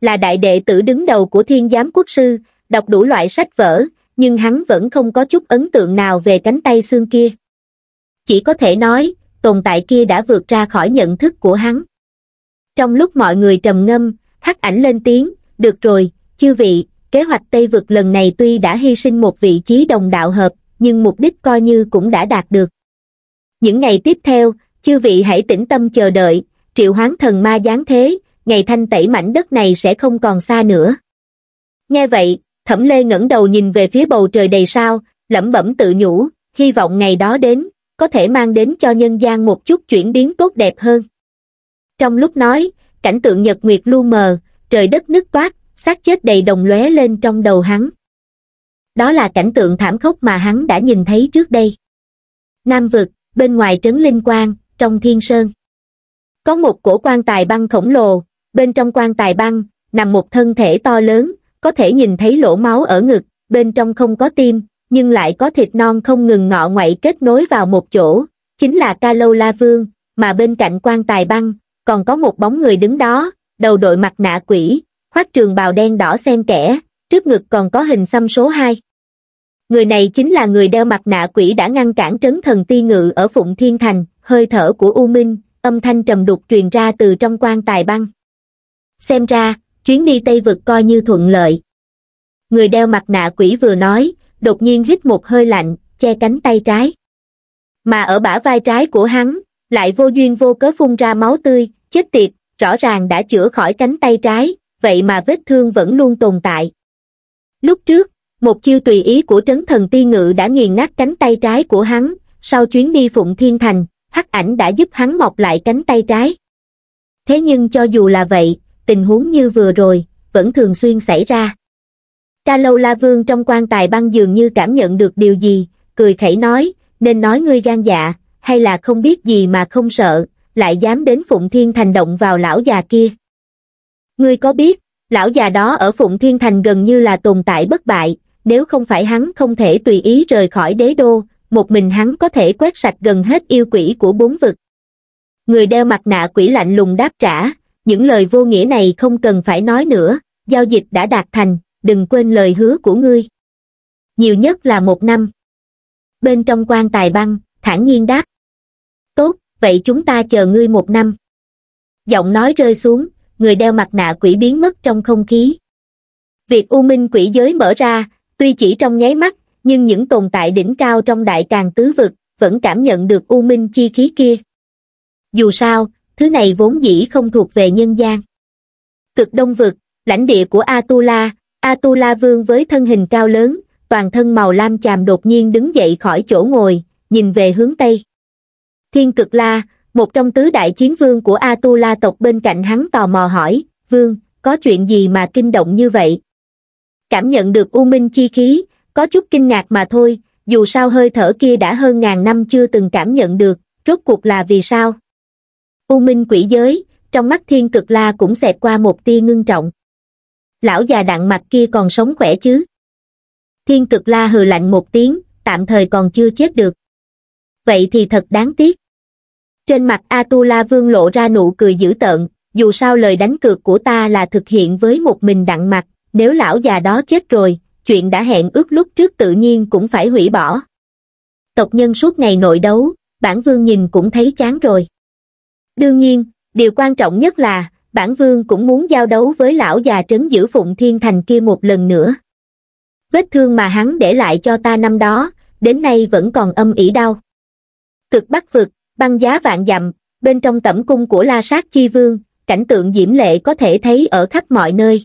Speaker 1: là đại đệ tử đứng đầu của thiên giám quốc sư đọc đủ loại sách vở nhưng hắn vẫn không có chút ấn tượng nào về cánh tay xương kia chỉ có thể nói tồn tại kia đã vượt ra khỏi nhận thức của hắn trong lúc mọi người trầm ngâm hắc ảnh lên tiếng được rồi chư vị kế hoạch tây vực lần này tuy đã hy sinh một vị trí đồng đạo hợp nhưng mục đích coi như cũng đã đạt được những ngày tiếp theo chư vị hãy tĩnh tâm chờ đợi triệu hoán thần ma giáng thế ngày thanh tẩy mảnh đất này sẽ không còn xa nữa nghe vậy thẩm lê ngẩng đầu nhìn về phía bầu trời đầy sao lẩm bẩm tự nhủ hy vọng ngày đó đến có thể mang đến cho nhân gian một chút chuyển biến tốt đẹp hơn trong lúc nói cảnh tượng nhật nguyệt lu mờ trời đất nứt toát xác chết đầy đồng lóe lên trong đầu hắn đó là cảnh tượng thảm khốc mà hắn đã nhìn thấy trước đây nam vực bên ngoài trấn linh quang trong thiên sơn. Có một cổ quan tài băng khổng lồ, bên trong quan tài băng, nằm một thân thể to lớn, có thể nhìn thấy lỗ máu ở ngực, bên trong không có tim, nhưng lại có thịt non không ngừng ngọ ngoại kết nối vào một chỗ, chính là Ca Lâu La Vương, mà bên cạnh quan tài băng, còn có một bóng người đứng đó, đầu đội mặt nạ quỷ, khoác trường bào đen đỏ xen kẽ, trước ngực còn có hình xăm số 2 người này chính là người đeo mặt nạ quỷ đã ngăn cản trấn thần ti ngự ở phụng thiên thành hơi thở của u minh âm thanh trầm đục truyền ra từ trong quan tài băng xem ra chuyến đi tây vực coi như thuận lợi người đeo mặt nạ quỷ vừa nói đột nhiên hít một hơi lạnh che cánh tay trái mà ở bả vai trái của hắn lại vô duyên vô cớ phun ra máu tươi chết tiệt rõ ràng đã chữa khỏi cánh tay trái vậy mà vết thương vẫn luôn tồn tại lúc trước một chiêu tùy ý của trấn thần ti ngự đã nghiền nát cánh tay trái của hắn sau chuyến đi phụng thiên thành hắc ảnh đã giúp hắn mọc lại cánh tay trái thế nhưng cho dù là vậy tình huống như vừa rồi vẫn thường xuyên xảy ra ca lâu la vương trong quan tài băng dường như cảm nhận được điều gì cười khẩy nói nên nói ngươi gan dạ hay là không biết gì mà không sợ lại dám đến phụng thiên thành động vào lão già kia ngươi có biết lão già đó ở phụng thiên thành gần như là tồn tại bất bại nếu không phải hắn không thể tùy ý rời khỏi đế đô, một mình hắn có thể quét sạch gần hết yêu quỷ của bốn vực. Người đeo mặt nạ quỷ lạnh lùng đáp trả, những lời vô nghĩa này không cần phải nói nữa, giao dịch đã đạt thành, đừng quên lời hứa của ngươi. Nhiều nhất là một năm. Bên trong quan tài băng, thản nhiên đáp. Tốt, vậy chúng ta chờ ngươi một năm. Giọng nói rơi xuống, người đeo mặt nạ quỷ biến mất trong không khí. Việc u minh quỷ giới mở ra, tuy chỉ trong nháy mắt nhưng những tồn tại đỉnh cao trong đại càng tứ vực vẫn cảm nhận được u minh chi khí kia dù sao thứ này vốn dĩ không thuộc về nhân gian cực đông vực lãnh địa của atula atula vương với thân hình cao lớn toàn thân màu lam chàm đột nhiên đứng dậy khỏi chỗ ngồi nhìn về hướng tây thiên cực la một trong tứ đại chiến vương của atula tộc bên cạnh hắn tò mò hỏi vương có chuyện gì mà kinh động như vậy cảm nhận được u minh chi khí có chút kinh ngạc mà thôi dù sao hơi thở kia đã hơn ngàn năm chưa từng cảm nhận được rốt cuộc là vì sao u minh quỷ giới trong mắt thiên cực la cũng xẹt qua một tia ngưng trọng lão già đặng mặt kia còn sống khỏe chứ thiên cực la hừ lạnh một tiếng tạm thời còn chưa chết được vậy thì thật đáng tiếc trên mặt a tu la vương lộ ra nụ cười dữ tợn dù sao lời đánh cược của ta là thực hiện với một mình đặng mặt nếu lão già đó chết rồi, chuyện đã hẹn ước lúc trước tự nhiên cũng phải hủy bỏ. Tộc nhân suốt ngày nội đấu, bản vương nhìn cũng thấy chán rồi. Đương nhiên, điều quan trọng nhất là, bản vương cũng muốn giao đấu với lão già trấn giữ phụng thiên thành kia một lần nữa. Vết thương mà hắn để lại cho ta năm đó, đến nay vẫn còn âm ỉ đau. Cực bắc vực, băng giá vạn dặm, bên trong tẩm cung của la sát chi vương, cảnh tượng diễm lệ có thể thấy ở khắp mọi nơi.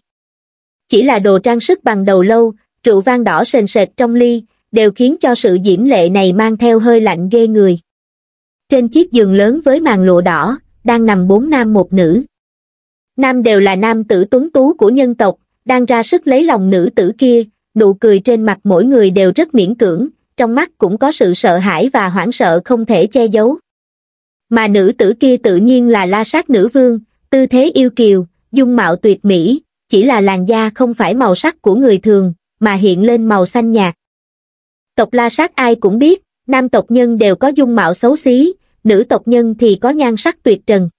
Speaker 1: Chỉ là đồ trang sức bằng đầu lâu, rượu vang đỏ sền sệt trong ly, đều khiến cho sự diễm lệ này mang theo hơi lạnh ghê người. Trên chiếc giường lớn với màn lụa đỏ, đang nằm bốn nam một nữ. Nam đều là nam tử tuấn tú của nhân tộc, đang ra sức lấy lòng nữ tử kia, nụ cười trên mặt mỗi người đều rất miễn cưỡng, trong mắt cũng có sự sợ hãi và hoảng sợ không thể che giấu. Mà nữ tử kia tự nhiên là la sát nữ vương, tư thế yêu kiều, dung mạo tuyệt mỹ, chỉ là làn da không phải màu sắc của người thường, mà hiện lên màu xanh nhạt. Tộc La Sát ai cũng biết, nam tộc nhân đều có dung mạo xấu xí, nữ tộc nhân thì có nhan sắc tuyệt trần.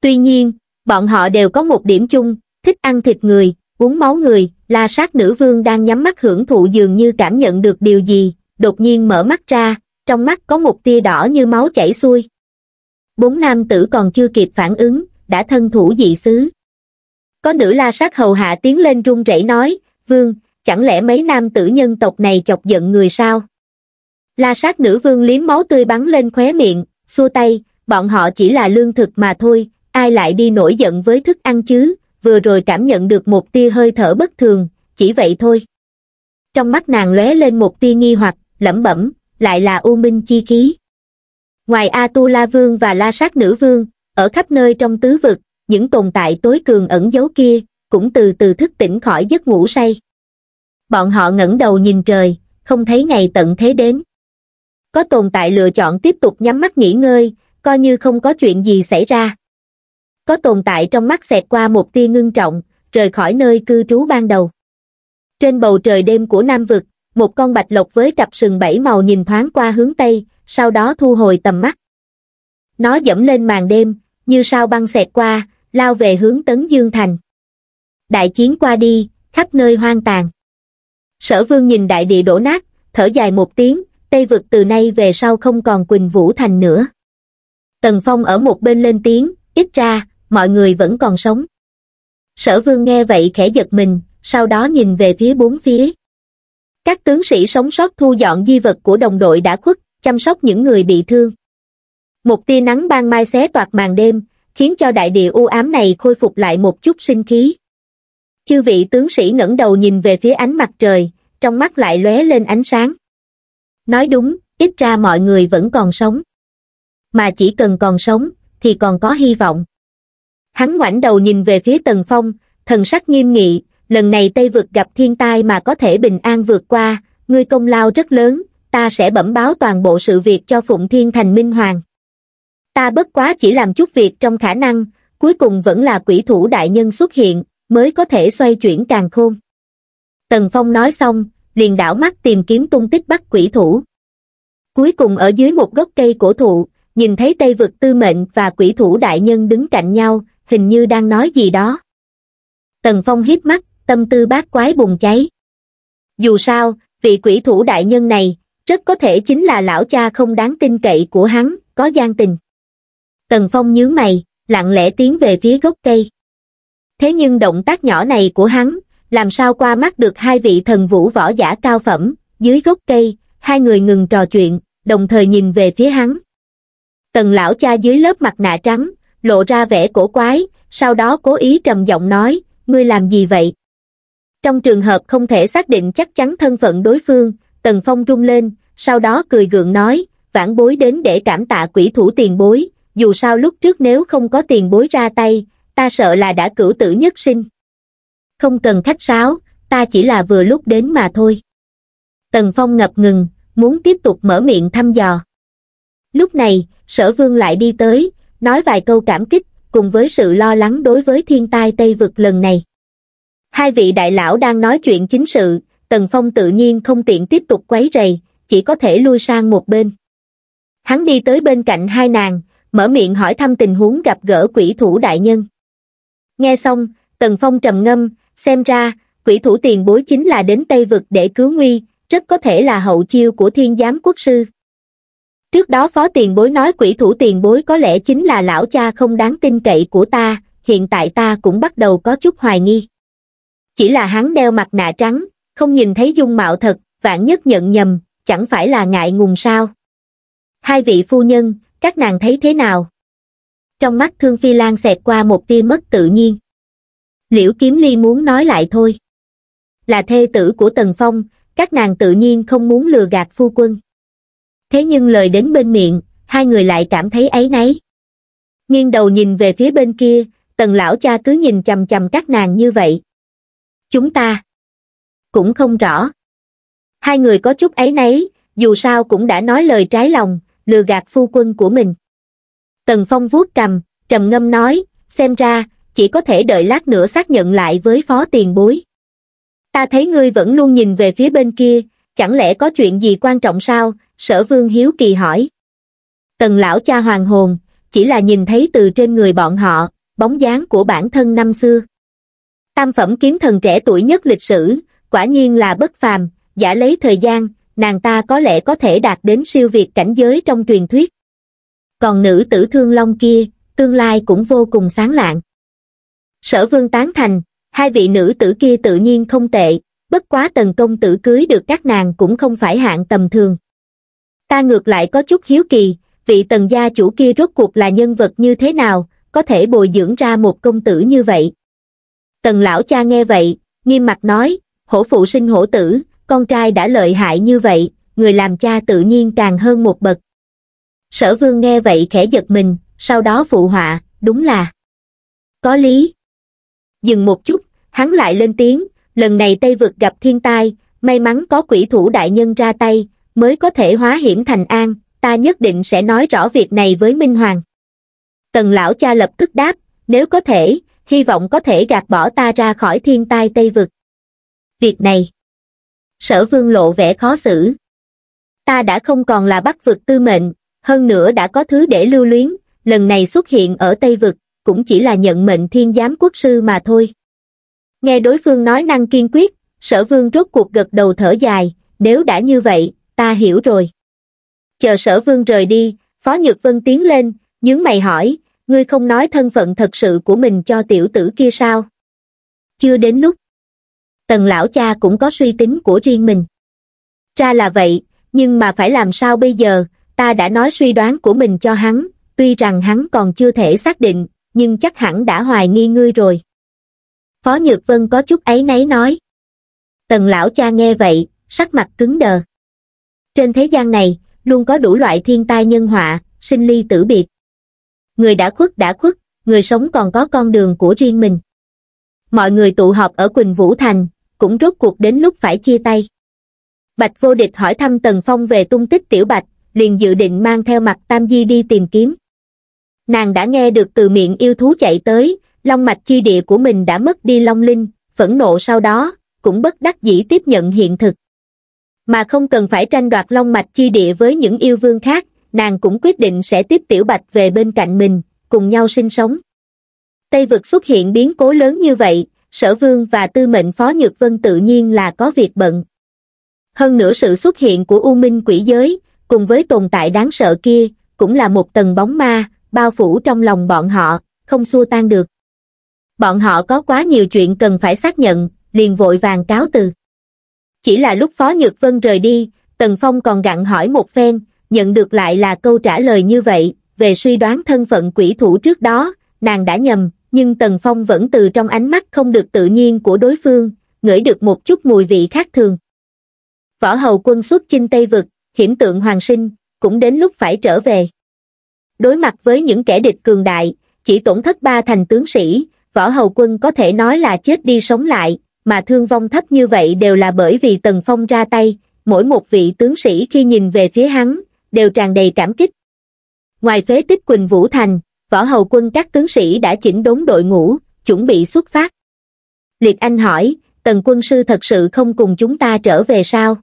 Speaker 1: Tuy nhiên, bọn họ đều có một điểm chung, thích ăn thịt người, uống máu người, La Sát nữ vương đang nhắm mắt hưởng thụ dường như cảm nhận được điều gì, đột nhiên mở mắt ra, trong mắt có một tia đỏ như máu chảy xuôi. Bốn nam tử còn chưa kịp phản ứng, đã thân thủ dị xứ có nữ la sát hầu hạ tiến lên run rẩy nói vương chẳng lẽ mấy nam tử nhân tộc này chọc giận người sao la sát nữ vương liếm máu tươi bắn lên khóe miệng xua tay bọn họ chỉ là lương thực mà thôi ai lại đi nổi giận với thức ăn chứ vừa rồi cảm nhận được một tia hơi thở bất thường chỉ vậy thôi trong mắt nàng lóe lên một tia nghi hoặc lẩm bẩm lại là u minh chi ký ngoài a tu la vương và la sát nữ vương ở khắp nơi trong tứ vực những tồn tại tối cường ẩn giấu kia, cũng từ từ thức tỉnh khỏi giấc ngủ say. Bọn họ ngẩng đầu nhìn trời, không thấy ngày tận thế đến. Có tồn tại lựa chọn tiếp tục nhắm mắt nghỉ ngơi, coi như không có chuyện gì xảy ra. Có tồn tại trong mắt xẹt qua một tia ngưng trọng, rời khỏi nơi cư trú ban đầu. Trên bầu trời đêm của Nam Vực, một con bạch lộc với cặp sừng bảy màu nhìn thoáng qua hướng Tây, sau đó thu hồi tầm mắt. Nó dẫm lên màn đêm, như sao băng xẹt qua, lao về hướng Tấn Dương Thành. Đại chiến qua đi, khắp nơi hoang tàn. Sở vương nhìn đại địa đổ nát, thở dài một tiếng, Tây vực từ nay về sau không còn Quỳnh Vũ Thành nữa. Tần Phong ở một bên lên tiếng, ít ra, mọi người vẫn còn sống. Sở vương nghe vậy khẽ giật mình, sau đó nhìn về phía bốn phía. Các tướng sĩ sống sót thu dọn di vật của đồng đội đã khuất, chăm sóc những người bị thương. Một tia nắng ban mai xé toạc màn đêm, khiến cho đại địa u ám này khôi phục lại một chút sinh khí. Chư vị tướng sĩ ngẩng đầu nhìn về phía ánh mặt trời, trong mắt lại lóe lên ánh sáng. Nói đúng, ít ra mọi người vẫn còn sống. Mà chỉ cần còn sống, thì còn có hy vọng. Hắn ngoảnh đầu nhìn về phía Tần Phong, thần sắc nghiêm nghị, lần này Tây Vực gặp thiên tai mà có thể bình an vượt qua, ngươi công lao rất lớn, ta sẽ bẩm báo toàn bộ sự việc cho Phụng Thiên Thành Minh Hoàng ta bất quá chỉ làm chút việc trong khả năng, cuối cùng vẫn là quỷ thủ đại nhân xuất hiện, mới có thể xoay chuyển càng khôn. Tần Phong nói xong, liền đảo mắt tìm kiếm tung tích bắt quỷ thủ. Cuối cùng ở dưới một gốc cây cổ thụ, nhìn thấy Tây vực tư mệnh và quỷ thủ đại nhân đứng cạnh nhau, hình như đang nói gì đó. Tần Phong hiếp mắt, tâm tư bát quái bùng cháy. Dù sao, vị quỷ thủ đại nhân này, rất có thể chính là lão cha không đáng tin cậy của hắn, có gian tình. Tần Phong nhíu mày, lặng lẽ tiến về phía gốc cây. Thế nhưng động tác nhỏ này của hắn, làm sao qua mắt được hai vị thần vũ võ giả cao phẩm, dưới gốc cây, hai người ngừng trò chuyện, đồng thời nhìn về phía hắn. Tần lão cha dưới lớp mặt nạ trắng, lộ ra vẻ cổ quái, sau đó cố ý trầm giọng nói, ngươi làm gì vậy? Trong trường hợp không thể xác định chắc chắn thân phận đối phương, Tần Phong rung lên, sau đó cười gượng nói, vãn bối đến để cảm tạ quỷ thủ tiền bối, dù sao lúc trước nếu không có tiền bối ra tay, ta sợ là đã cửu tử nhất sinh. Không cần khách sáo, ta chỉ là vừa lúc đến mà thôi. Tần Phong ngập ngừng, muốn tiếp tục mở miệng thăm dò. Lúc này, sở vương lại đi tới, nói vài câu cảm kích, cùng với sự lo lắng đối với thiên tai Tây vực lần này. Hai vị đại lão đang nói chuyện chính sự, Tần Phong tự nhiên không tiện tiếp tục quấy rầy, chỉ có thể lui sang một bên. Hắn đi tới bên cạnh hai nàng, mở miệng hỏi thăm tình huống gặp gỡ quỷ thủ đại nhân. Nghe xong, Tần Phong trầm ngâm, xem ra, quỷ thủ tiền bối chính là đến Tây Vực để cứu nguy, rất có thể là hậu chiêu của thiên giám quốc sư. Trước đó phó tiền bối nói quỷ thủ tiền bối có lẽ chính là lão cha không đáng tin cậy của ta, hiện tại ta cũng bắt đầu có chút hoài nghi. Chỉ là hắn đeo mặt nạ trắng, không nhìn thấy dung mạo thật, vạn nhất nhận nhầm, chẳng phải là ngại ngùng sao. Hai vị phu nhân, các nàng thấy thế nào trong mắt thương phi lan xẹt qua một tia mất tự nhiên liễu kiếm ly muốn nói lại thôi là thê tử của tần phong các nàng tự nhiên không muốn lừa gạt phu quân thế nhưng lời đến bên miệng hai người lại cảm thấy ấy nấy nghiêng đầu nhìn về phía bên kia tần lão cha cứ nhìn chằm chằm các nàng như vậy chúng ta cũng không rõ hai người có chút ấy nấy dù sao cũng đã nói lời trái lòng lừa gạt phu quân của mình. Tần Phong vuốt cầm, trầm ngâm nói, xem ra, chỉ có thể đợi lát nữa xác nhận lại với phó tiền bối. Ta thấy ngươi vẫn luôn nhìn về phía bên kia, chẳng lẽ có chuyện gì quan trọng sao, sở vương hiếu kỳ hỏi. Tần lão cha hoàng hồn, chỉ là nhìn thấy từ trên người bọn họ, bóng dáng của bản thân năm xưa. Tam phẩm kiếm thần trẻ tuổi nhất lịch sử, quả nhiên là bất phàm, giả lấy thời gian, nàng ta có lẽ có thể đạt đến siêu việt cảnh giới trong truyền thuyết. Còn nữ tử thương long kia, tương lai cũng vô cùng sáng lạng. Sở vương tán thành, hai vị nữ tử kia tự nhiên không tệ, bất quá tần công tử cưới được các nàng cũng không phải hạng tầm thường. Ta ngược lại có chút hiếu kỳ, vị tần gia chủ kia rốt cuộc là nhân vật như thế nào, có thể bồi dưỡng ra một công tử như vậy. Tần lão cha nghe vậy, nghiêm mặt nói, hổ phụ sinh hổ tử, con trai đã lợi hại như vậy, người làm cha tự nhiên càng hơn một bậc. Sở vương nghe vậy khẽ giật mình, sau đó phụ họa, đúng là có lý. Dừng một chút, hắn lại lên tiếng, lần này Tây vực gặp thiên tai, may mắn có quỷ thủ đại nhân ra tay, mới có thể hóa hiểm thành an, ta nhất định sẽ nói rõ việc này với Minh Hoàng. Tần lão cha lập tức đáp, nếu có thể, hy vọng có thể gạt bỏ ta ra khỏi thiên tai Tây vực. Việc này sở vương lộ vẻ khó xử. Ta đã không còn là bắc vực tư mệnh, hơn nữa đã có thứ để lưu luyến, lần này xuất hiện ở Tây Vực, cũng chỉ là nhận mệnh thiên giám quốc sư mà thôi. Nghe đối phương nói năng kiên quyết, sở vương rốt cuộc gật đầu thở dài, nếu đã như vậy, ta hiểu rồi. Chờ sở vương rời đi, Phó Nhược Vân tiến lên, nhướng mày hỏi, ngươi không nói thân phận thật sự của mình cho tiểu tử kia sao? Chưa đến lúc tần lão cha cũng có suy tính của riêng mình. Ra là vậy, nhưng mà phải làm sao bây giờ, ta đã nói suy đoán của mình cho hắn, tuy rằng hắn còn chưa thể xác định, nhưng chắc hẳn đã hoài nghi ngươi rồi. Phó Nhược Vân có chút ấy nấy nói. Tần lão cha nghe vậy, sắc mặt cứng đờ. Trên thế gian này, luôn có đủ loại thiên tai nhân họa, sinh ly tử biệt. Người đã khuất đã khuất, người sống còn có con đường của riêng mình. Mọi người tụ họp ở Quỳnh Vũ Thành, cũng rốt cuộc đến lúc phải chia tay bạch vô địch hỏi thăm tần phong về tung tích tiểu bạch liền dự định mang theo mặt tam di đi tìm kiếm nàng đã nghe được từ miệng yêu thú chạy tới long mạch chi địa của mình đã mất đi long linh phẫn nộ sau đó cũng bất đắc dĩ tiếp nhận hiện thực mà không cần phải tranh đoạt long mạch chi địa với những yêu vương khác nàng cũng quyết định sẽ tiếp tiểu bạch về bên cạnh mình cùng nhau sinh sống tây vực xuất hiện biến cố lớn như vậy sở vương và tư mệnh phó nhược vân tự nhiên là có việc bận. Hơn nữa sự xuất hiện của U Minh quỷ giới, cùng với tồn tại đáng sợ kia, cũng là một tầng bóng ma, bao phủ trong lòng bọn họ, không xua tan được. Bọn họ có quá nhiều chuyện cần phải xác nhận, liền vội vàng cáo từ. Chỉ là lúc Phó Nhược Vân rời đi, Tần Phong còn gặn hỏi một phen, nhận được lại là câu trả lời như vậy, về suy đoán thân phận quỷ thủ trước đó, nàng đã nhầm, nhưng Tần Phong vẫn từ trong ánh mắt không được tự nhiên của đối phương, ngửi được một chút mùi vị khác thường. Võ hầu quân xuất chinh Tây Vực, hiểm tượng hoàng sinh, cũng đến lúc phải trở về. Đối mặt với những kẻ địch cường đại, chỉ tổn thất ba thành tướng sĩ, võ hầu quân có thể nói là chết đi sống lại, mà thương vong thấp như vậy đều là bởi vì Tần Phong ra tay, mỗi một vị tướng sĩ khi nhìn về phía hắn, đều tràn đầy cảm kích. Ngoài phế tích Quỳnh Vũ Thành, võ hầu quân các tướng sĩ đã chỉnh đốn đội ngũ chuẩn bị xuất phát liệt anh hỏi tần quân sư thật sự không cùng chúng ta trở về sao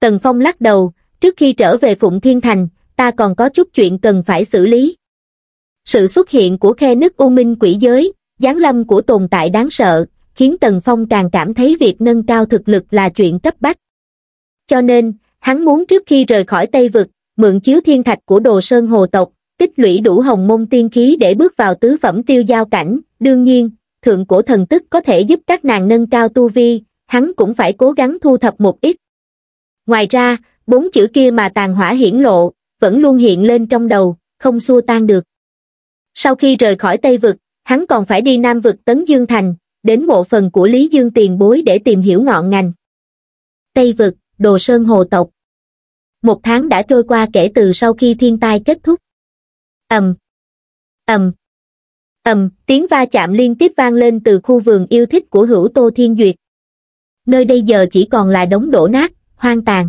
Speaker 1: tần phong lắc đầu trước khi trở về phụng thiên thành ta còn có chút chuyện cần phải xử lý sự xuất hiện của khe nứt u minh quỷ giới giáng lâm của tồn tại đáng sợ khiến tần phong càng cảm thấy việc nâng cao thực lực là chuyện cấp bách cho nên hắn muốn trước khi rời khỏi tây vực mượn chiếu thiên thạch của đồ sơn hồ tộc tích lũy đủ hồng môn tiên khí để bước vào tứ phẩm tiêu giao cảnh, đương nhiên, thượng cổ thần tức có thể giúp các nàng nâng cao tu vi, hắn cũng phải cố gắng thu thập một ít. Ngoài ra, bốn chữ kia mà tàn hỏa hiển lộ, vẫn luôn hiện lên trong đầu, không xua tan được. Sau khi rời khỏi Tây Vực, hắn còn phải đi Nam Vực Tấn Dương Thành, đến bộ phần của Lý Dương tiền bối để tìm hiểu ngọn ngành. Tây Vực, Đồ Sơn Hồ Tộc Một tháng đã trôi qua kể từ sau khi thiên tai kết thúc ầm, ầm, ầm, tiếng va chạm liên tiếp vang lên từ khu vườn yêu thích của hữu Tô Thiên Duyệt. Nơi đây giờ chỉ còn là đống đổ nát, hoang tàn.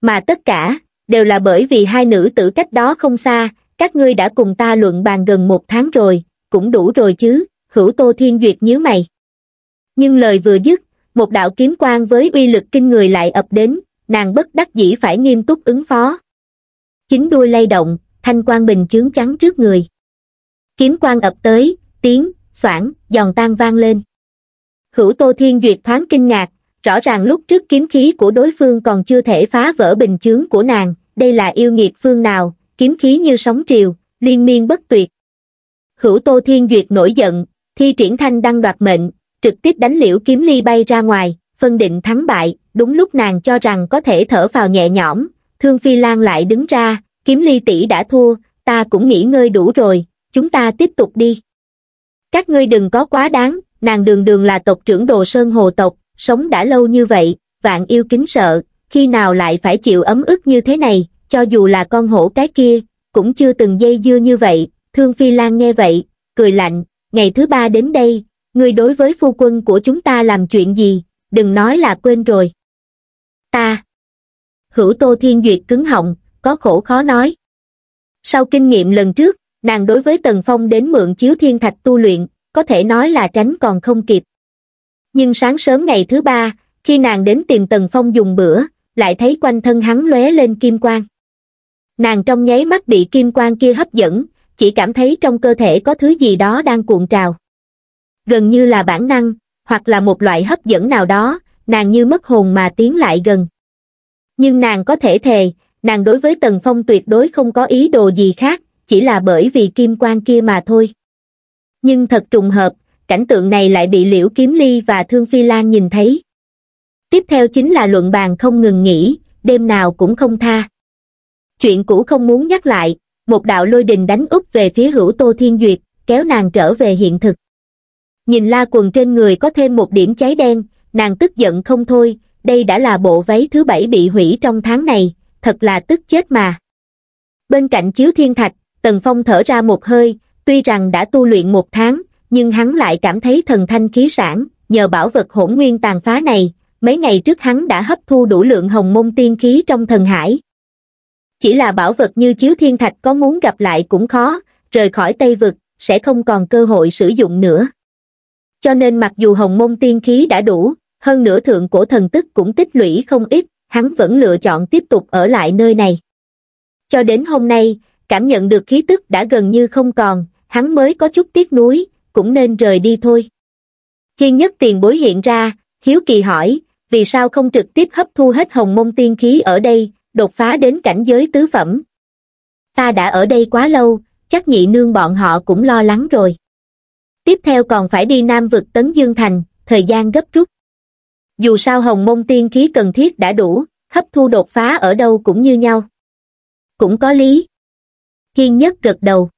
Speaker 1: Mà tất cả, đều là bởi vì hai nữ tử cách đó không xa, các ngươi đã cùng ta luận bàn gần một tháng rồi, cũng đủ rồi chứ, hữu Tô Thiên Duyệt nhíu mày. Nhưng lời vừa dứt, một đạo kiếm quan với uy lực kinh người lại ập đến, nàng bất đắc dĩ phải nghiêm túc ứng phó. Chính đuôi lay động, thanh quan bình chướng trắng trước người kiếm quan ập tới tiếng xoảng giòn tan vang lên hữu tô thiên duyệt thoáng kinh ngạc rõ ràng lúc trước kiếm khí của đối phương còn chưa thể phá vỡ bình chướng của nàng đây là yêu nghiệt phương nào kiếm khí như sóng triều liên miên bất tuyệt hữu tô thiên duyệt nổi giận thi triển thanh đăng đoạt mệnh trực tiếp đánh liễu kiếm ly bay ra ngoài phân định thắng bại đúng lúc nàng cho rằng có thể thở vào nhẹ nhõm thương phi lan lại đứng ra kiếm ly tỷ đã thua, ta cũng nghỉ ngơi đủ rồi, chúng ta tiếp tục đi. Các ngươi đừng có quá đáng, nàng đường đường là tộc trưởng đồ sơn hồ tộc, sống đã lâu như vậy, vạn yêu kính sợ, khi nào lại phải chịu ấm ức như thế này, cho dù là con hổ cái kia, cũng chưa từng dây dưa như vậy, thương phi lan nghe vậy, cười lạnh, ngày thứ ba đến đây, ngươi đối với phu quân của chúng ta làm chuyện gì, đừng nói là quên rồi. Ta. Hữu Tô Thiên Duyệt cứng họng, có khổ khó nói. Sau kinh nghiệm lần trước, nàng đối với Tần Phong đến mượn chiếu thiên thạch tu luyện, có thể nói là tránh còn không kịp. Nhưng sáng sớm ngày thứ ba, khi nàng đến tìm Tần Phong dùng bữa, lại thấy quanh thân hắn lóe lên kim quang. Nàng trong nháy mắt bị kim quang kia hấp dẫn, chỉ cảm thấy trong cơ thể có thứ gì đó đang cuộn trào. Gần như là bản năng, hoặc là một loại hấp dẫn nào đó, nàng như mất hồn mà tiến lại gần. Nhưng nàng có thể thề, nàng đối với Tần Phong tuyệt đối không có ý đồ gì khác, chỉ là bởi vì kim quan kia mà thôi. Nhưng thật trùng hợp, cảnh tượng này lại bị Liễu Kiếm Ly và Thương Phi Lan nhìn thấy. Tiếp theo chính là luận bàn không ngừng nghỉ, đêm nào cũng không tha. Chuyện cũ không muốn nhắc lại, một đạo lôi đình đánh úp về phía hữu Tô Thiên Duyệt, kéo nàng trở về hiện thực. Nhìn la quần trên người có thêm một điểm cháy đen, nàng tức giận không thôi, đây đã là bộ váy thứ bảy bị hủy trong tháng này, thật là tức chết mà. Bên cạnh chiếu thiên thạch, Tần Phong thở ra một hơi, tuy rằng đã tu luyện một tháng, nhưng hắn lại cảm thấy thần thanh khí sản, nhờ bảo vật hỗn nguyên tàn phá này, mấy ngày trước hắn đã hấp thu đủ lượng hồng môn tiên khí trong thần hải. Chỉ là bảo vật như chiếu thiên thạch có muốn gặp lại cũng khó, rời khỏi Tây Vực, sẽ không còn cơ hội sử dụng nữa. Cho nên mặc dù hồng môn tiên khí đã đủ, hơn nữa thượng cổ thần tức cũng tích lũy không ít, hắn vẫn lựa chọn tiếp tục ở lại nơi này. Cho đến hôm nay, cảm nhận được khí tức đã gần như không còn, hắn mới có chút tiếc nuối, cũng nên rời đi thôi. Hiên nhất tiền bối hiện ra, hiếu kỳ hỏi, vì sao không trực tiếp hấp thu hết hồng mông tiên khí ở đây, đột phá đến cảnh giới tứ phẩm. Ta đã ở đây quá lâu, chắc nhị nương bọn họ cũng lo lắng rồi. Tiếp theo còn phải đi Nam vực Tấn Dương Thành, thời gian gấp rút dù sao hồng mông tiên khí cần thiết đã đủ, hấp thu đột phá ở đâu cũng như nhau. Cũng có lý. Hiên nhất gật đầu.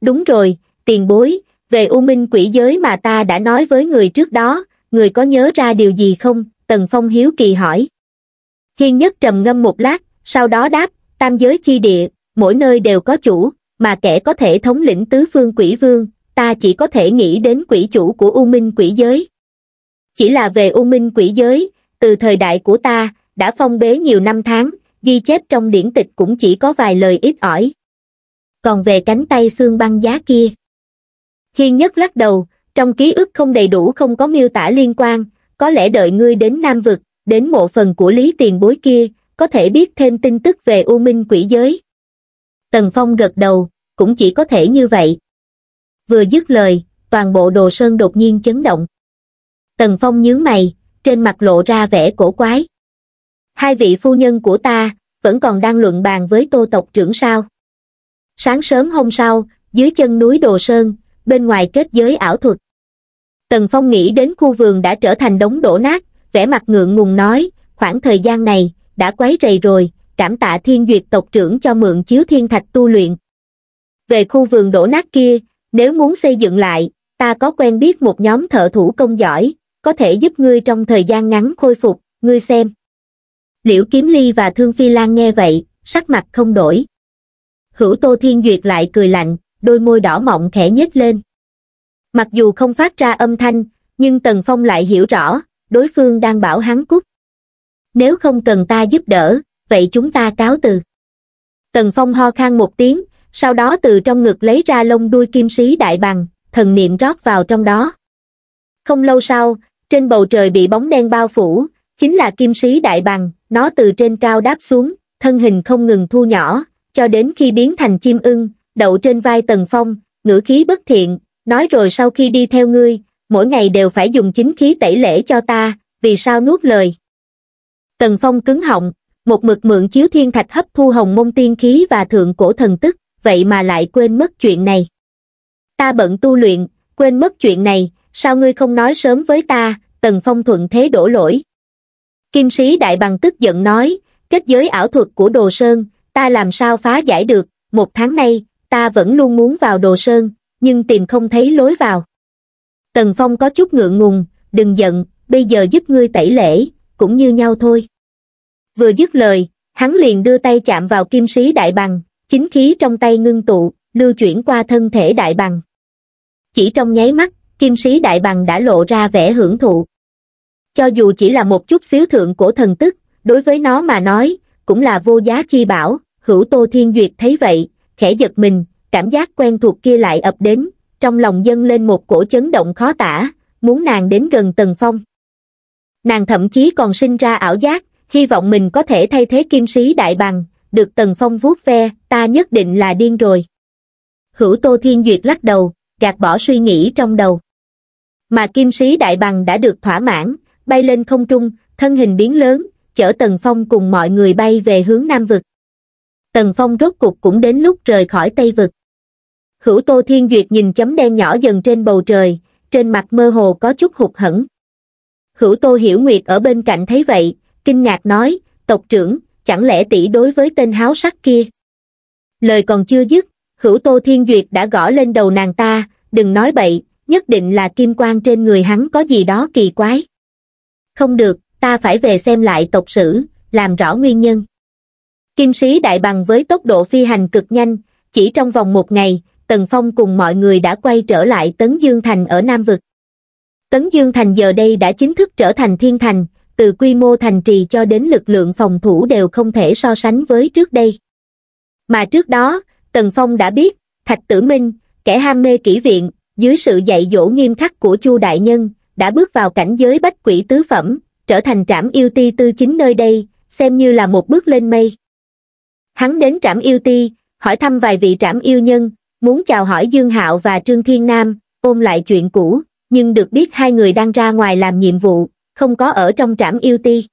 Speaker 1: Đúng rồi, tiền bối, về U Minh quỷ giới mà ta đã nói với người trước đó, người có nhớ ra điều gì không? Tần Phong hiếu kỳ hỏi. Hiên nhất trầm ngâm một lát, sau đó đáp, tam giới chi địa, mỗi nơi đều có chủ, mà kẻ có thể thống lĩnh tứ phương quỷ vương, ta chỉ có thể nghĩ đến quỷ chủ của U Minh quỷ giới chỉ là về u minh quỷ giới từ thời đại của ta đã phong bế nhiều năm tháng ghi chép trong điển tịch cũng chỉ có vài lời ít ỏi còn về cánh tay xương băng giá kia hiên nhất lắc đầu trong ký ức không đầy đủ không có miêu tả liên quan có lẽ đợi ngươi đến nam vực đến mộ phần của lý tiền bối kia có thể biết thêm tin tức về u minh quỷ giới tần phong gật đầu cũng chỉ có thể như vậy vừa dứt lời toàn bộ đồ sơn đột nhiên chấn động tần phong nhớ mày trên mặt lộ ra vẻ cổ quái hai vị phu nhân của ta vẫn còn đang luận bàn với tô tộc trưởng sao sáng sớm hôm sau dưới chân núi đồ sơn bên ngoài kết giới ảo thuật tần phong nghĩ đến khu vườn đã trở thành đống đổ nát vẻ mặt ngượng ngùng nói khoảng thời gian này đã quấy rầy rồi cảm tạ thiên duyệt tộc trưởng cho mượn chiếu thiên thạch tu luyện về khu vườn đổ nát kia nếu muốn xây dựng lại ta có quen biết một nhóm thợ thủ công giỏi có thể giúp ngươi trong thời gian ngắn khôi phục, ngươi xem. Liễu Kiếm Ly và Thương Phi Lan nghe vậy, sắc mặt không đổi. Hữu Tô Thiên Duyệt lại cười lạnh, đôi môi đỏ mọng khẽ nhếch lên. Mặc dù không phát ra âm thanh, nhưng Tần Phong lại hiểu rõ, đối phương đang bảo hắn cút. Nếu không cần ta giúp đỡ, vậy chúng ta cáo từ. Tần Phong ho khan một tiếng, sau đó từ trong ngực lấy ra lông đuôi kim sĩ đại bằng, thần niệm rót vào trong đó. Không lâu sau, trên bầu trời bị bóng đen bao phủ, chính là kim sĩ đại bằng, nó từ trên cao đáp xuống, thân hình không ngừng thu nhỏ, cho đến khi biến thành chim ưng, đậu trên vai tần phong, ngữ khí bất thiện, nói rồi sau khi đi theo ngươi, mỗi ngày đều phải dùng chính khí tẩy lễ cho ta, vì sao nuốt lời. Tần phong cứng họng, một mực mượn chiếu thiên thạch hấp thu hồng môn tiên khí và thượng cổ thần tức, vậy mà lại quên mất chuyện này. Ta bận tu luyện, quên mất chuyện này, sao ngươi không nói sớm với ta, Tần Phong thuận thế đổ lỗi. Kim sĩ đại bằng tức giận nói, kết giới ảo thuật của Đồ Sơn, ta làm sao phá giải được, một tháng nay, ta vẫn luôn muốn vào Đồ Sơn, nhưng tìm không thấy lối vào. Tần Phong có chút ngượng ngùng, đừng giận, bây giờ giúp ngươi tẩy lễ, cũng như nhau thôi. Vừa dứt lời, hắn liền đưa tay chạm vào kim sĩ đại bằng, chính khí trong tay ngưng tụ, lưu chuyển qua thân thể đại bằng. Chỉ trong nháy mắt, kim sĩ đại bằng đã lộ ra vẻ hưởng thụ. Cho dù chỉ là một chút xíu thượng cổ thần tức, đối với nó mà nói, cũng là vô giá chi bảo, hữu Tô Thiên Duyệt thấy vậy, khẽ giật mình, cảm giác quen thuộc kia lại ập đến, trong lòng dâng lên một cổ chấn động khó tả, muốn nàng đến gần Tần Phong. Nàng thậm chí còn sinh ra ảo giác, hy vọng mình có thể thay thế kim sĩ đại bằng, được Tần Phong vuốt ve, ta nhất định là điên rồi. Hữu Tô Thiên Duyệt lắc đầu, gạt bỏ suy nghĩ trong đầu. Mà kim sĩ đại bằng đã được thỏa mãn, bay lên không trung, thân hình biến lớn, chở Tần Phong cùng mọi người bay về hướng Nam Vực. Tần Phong rốt cuộc cũng đến lúc rời khỏi Tây Vực. Hữu Tô Thiên Duyệt nhìn chấm đen nhỏ dần trên bầu trời, trên mặt mơ hồ có chút hụt hẫng. Hữu Tô Hiểu Nguyệt ở bên cạnh thấy vậy, kinh ngạc nói, tộc trưởng, chẳng lẽ tỷ đối với tên háo sắc kia. Lời còn chưa dứt, Hữu Tô Thiên Duyệt đã gõ lên đầu nàng ta, đừng nói bậy, nhất định là kim quan trên người hắn có gì đó kỳ quái không được ta phải về xem lại tộc sử làm rõ nguyên nhân kim sĩ đại bằng với tốc độ phi hành cực nhanh chỉ trong vòng một ngày tần phong cùng mọi người đã quay trở lại tấn dương thành ở nam vực tấn dương thành giờ đây đã chính thức trở thành thiên thành từ quy mô thành trì cho đến lực lượng phòng thủ đều không thể so sánh với trước đây mà trước đó tần phong đã biết thạch tử minh kẻ ham mê kỹ viện dưới sự dạy dỗ nghiêm khắc của chu đại nhân đã bước vào cảnh giới bách quỷ tứ phẩm, trở thành trảm yêu ti tư chính nơi đây, xem như là một bước lên mây. Hắn đến trảm yêu ti, hỏi thăm vài vị trảm yêu nhân, muốn chào hỏi Dương Hạo và Trương Thiên Nam, ôm lại chuyện cũ, nhưng được biết hai người đang ra ngoài làm nhiệm vụ, không có ở trong trảm yêu ti.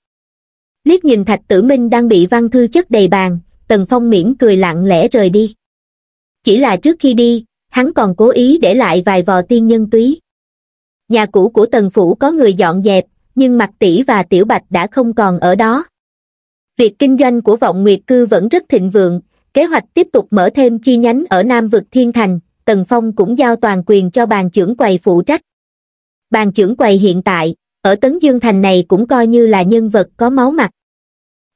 Speaker 1: Liếc nhìn Thạch Tử Minh đang bị văn thư chất đầy bàn, Tần Phong mỉm cười lặng lẽ rời đi. Chỉ là trước khi đi, hắn còn cố ý để lại vài vò tiên nhân túy nhà cũ của tần phủ có người dọn dẹp nhưng mặt tỷ và tiểu bạch đã không còn ở đó việc kinh doanh của vọng nguyệt cư vẫn rất thịnh vượng kế hoạch tiếp tục mở thêm chi nhánh ở nam vực thiên thành tần phong cũng giao toàn quyền cho bàn trưởng quầy phụ trách bàn trưởng quầy hiện tại ở tấn dương thành này cũng coi như là nhân vật có máu mặt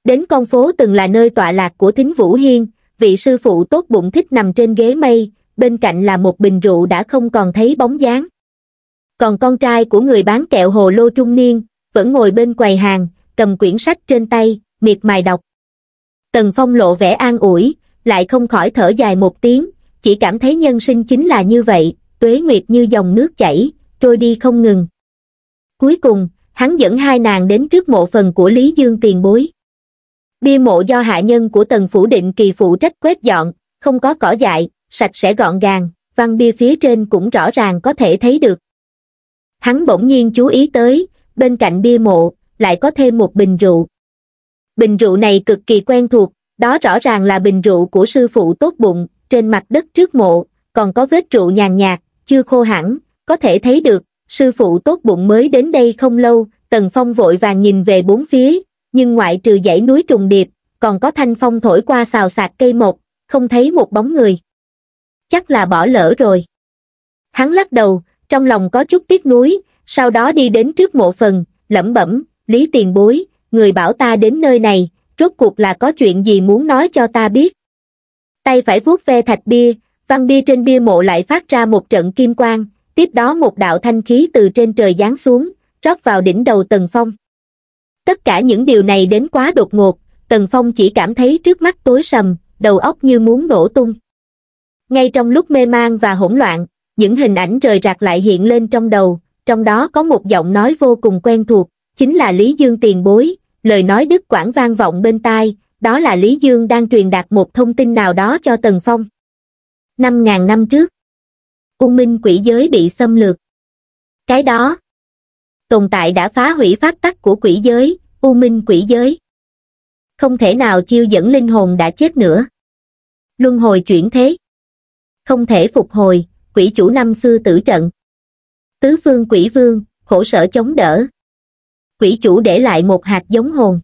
Speaker 1: đến con phố từng là nơi tọa lạc của thính vũ hiên vị sư phụ tốt bụng thích nằm trên ghế mây bên cạnh là một bình rượu đã không còn thấy bóng dáng còn con trai của người bán kẹo hồ lô trung niên, vẫn ngồi bên quầy hàng, cầm quyển sách trên tay, miệt mài đọc. Tần Phong lộ vẻ an ủi, lại không khỏi thở dài một tiếng, chỉ cảm thấy nhân sinh chính là như vậy, tuế nguyệt như dòng nước chảy, trôi đi không ngừng. Cuối cùng, hắn dẫn hai nàng đến trước mộ phần của Lý Dương tiền bối. Bia mộ do hạ nhân của tần phủ định kỳ phụ trách quét dọn, không có cỏ dại, sạch sẽ gọn gàng, văn bia phía trên cũng rõ ràng có thể thấy được hắn bỗng nhiên chú ý tới, bên cạnh bia mộ, lại có thêm một bình rượu. Bình rượu này cực kỳ quen thuộc, đó rõ ràng là bình rượu của sư phụ tốt bụng, trên mặt đất trước mộ, còn có vết rượu nhàn nhạt, chưa khô hẳn, có thể thấy được, sư phụ tốt bụng mới đến đây không lâu, Tần Phong vội vàng nhìn về bốn phía, nhưng ngoại trừ dãy núi trùng điệp, còn có thanh phong thổi qua xào sạc cây mộc không thấy một bóng người. Chắc là bỏ lỡ rồi. Hắn lắc đầu, trong lòng có chút tiếc nuối sau đó đi đến trước mộ phần lẩm bẩm lý tiền bối người bảo ta đến nơi này rốt cuộc là có chuyện gì muốn nói cho ta biết tay phải vuốt ve thạch bia văn bia trên bia mộ lại phát ra một trận kim quang tiếp đó một đạo thanh khí từ trên trời giáng xuống rót vào đỉnh đầu tần phong tất cả những điều này đến quá đột ngột tần phong chỉ cảm thấy trước mắt tối sầm đầu óc như muốn nổ tung ngay trong lúc mê mang và hỗn loạn những hình ảnh rời rạc lại hiện lên trong đầu, trong đó có một giọng nói vô cùng quen thuộc, chính là Lý Dương tiền bối, lời nói Đức Quảng vang vọng bên tai, đó là Lý Dương đang truyền đạt một thông tin nào đó cho Tần Phong. Năm ngàn năm trước, U Minh quỷ giới bị xâm lược. Cái đó, tồn tại đã phá hủy pháp tắc của quỷ giới, U Minh quỷ giới. Không thể nào chiêu dẫn linh hồn đã chết nữa. Luân hồi chuyển thế. Không thể phục hồi, quỷ chủ năm xưa tử trận. Tứ phương quỷ vương, khổ sở chống đỡ. Quỷ chủ để lại một hạt giống hồn.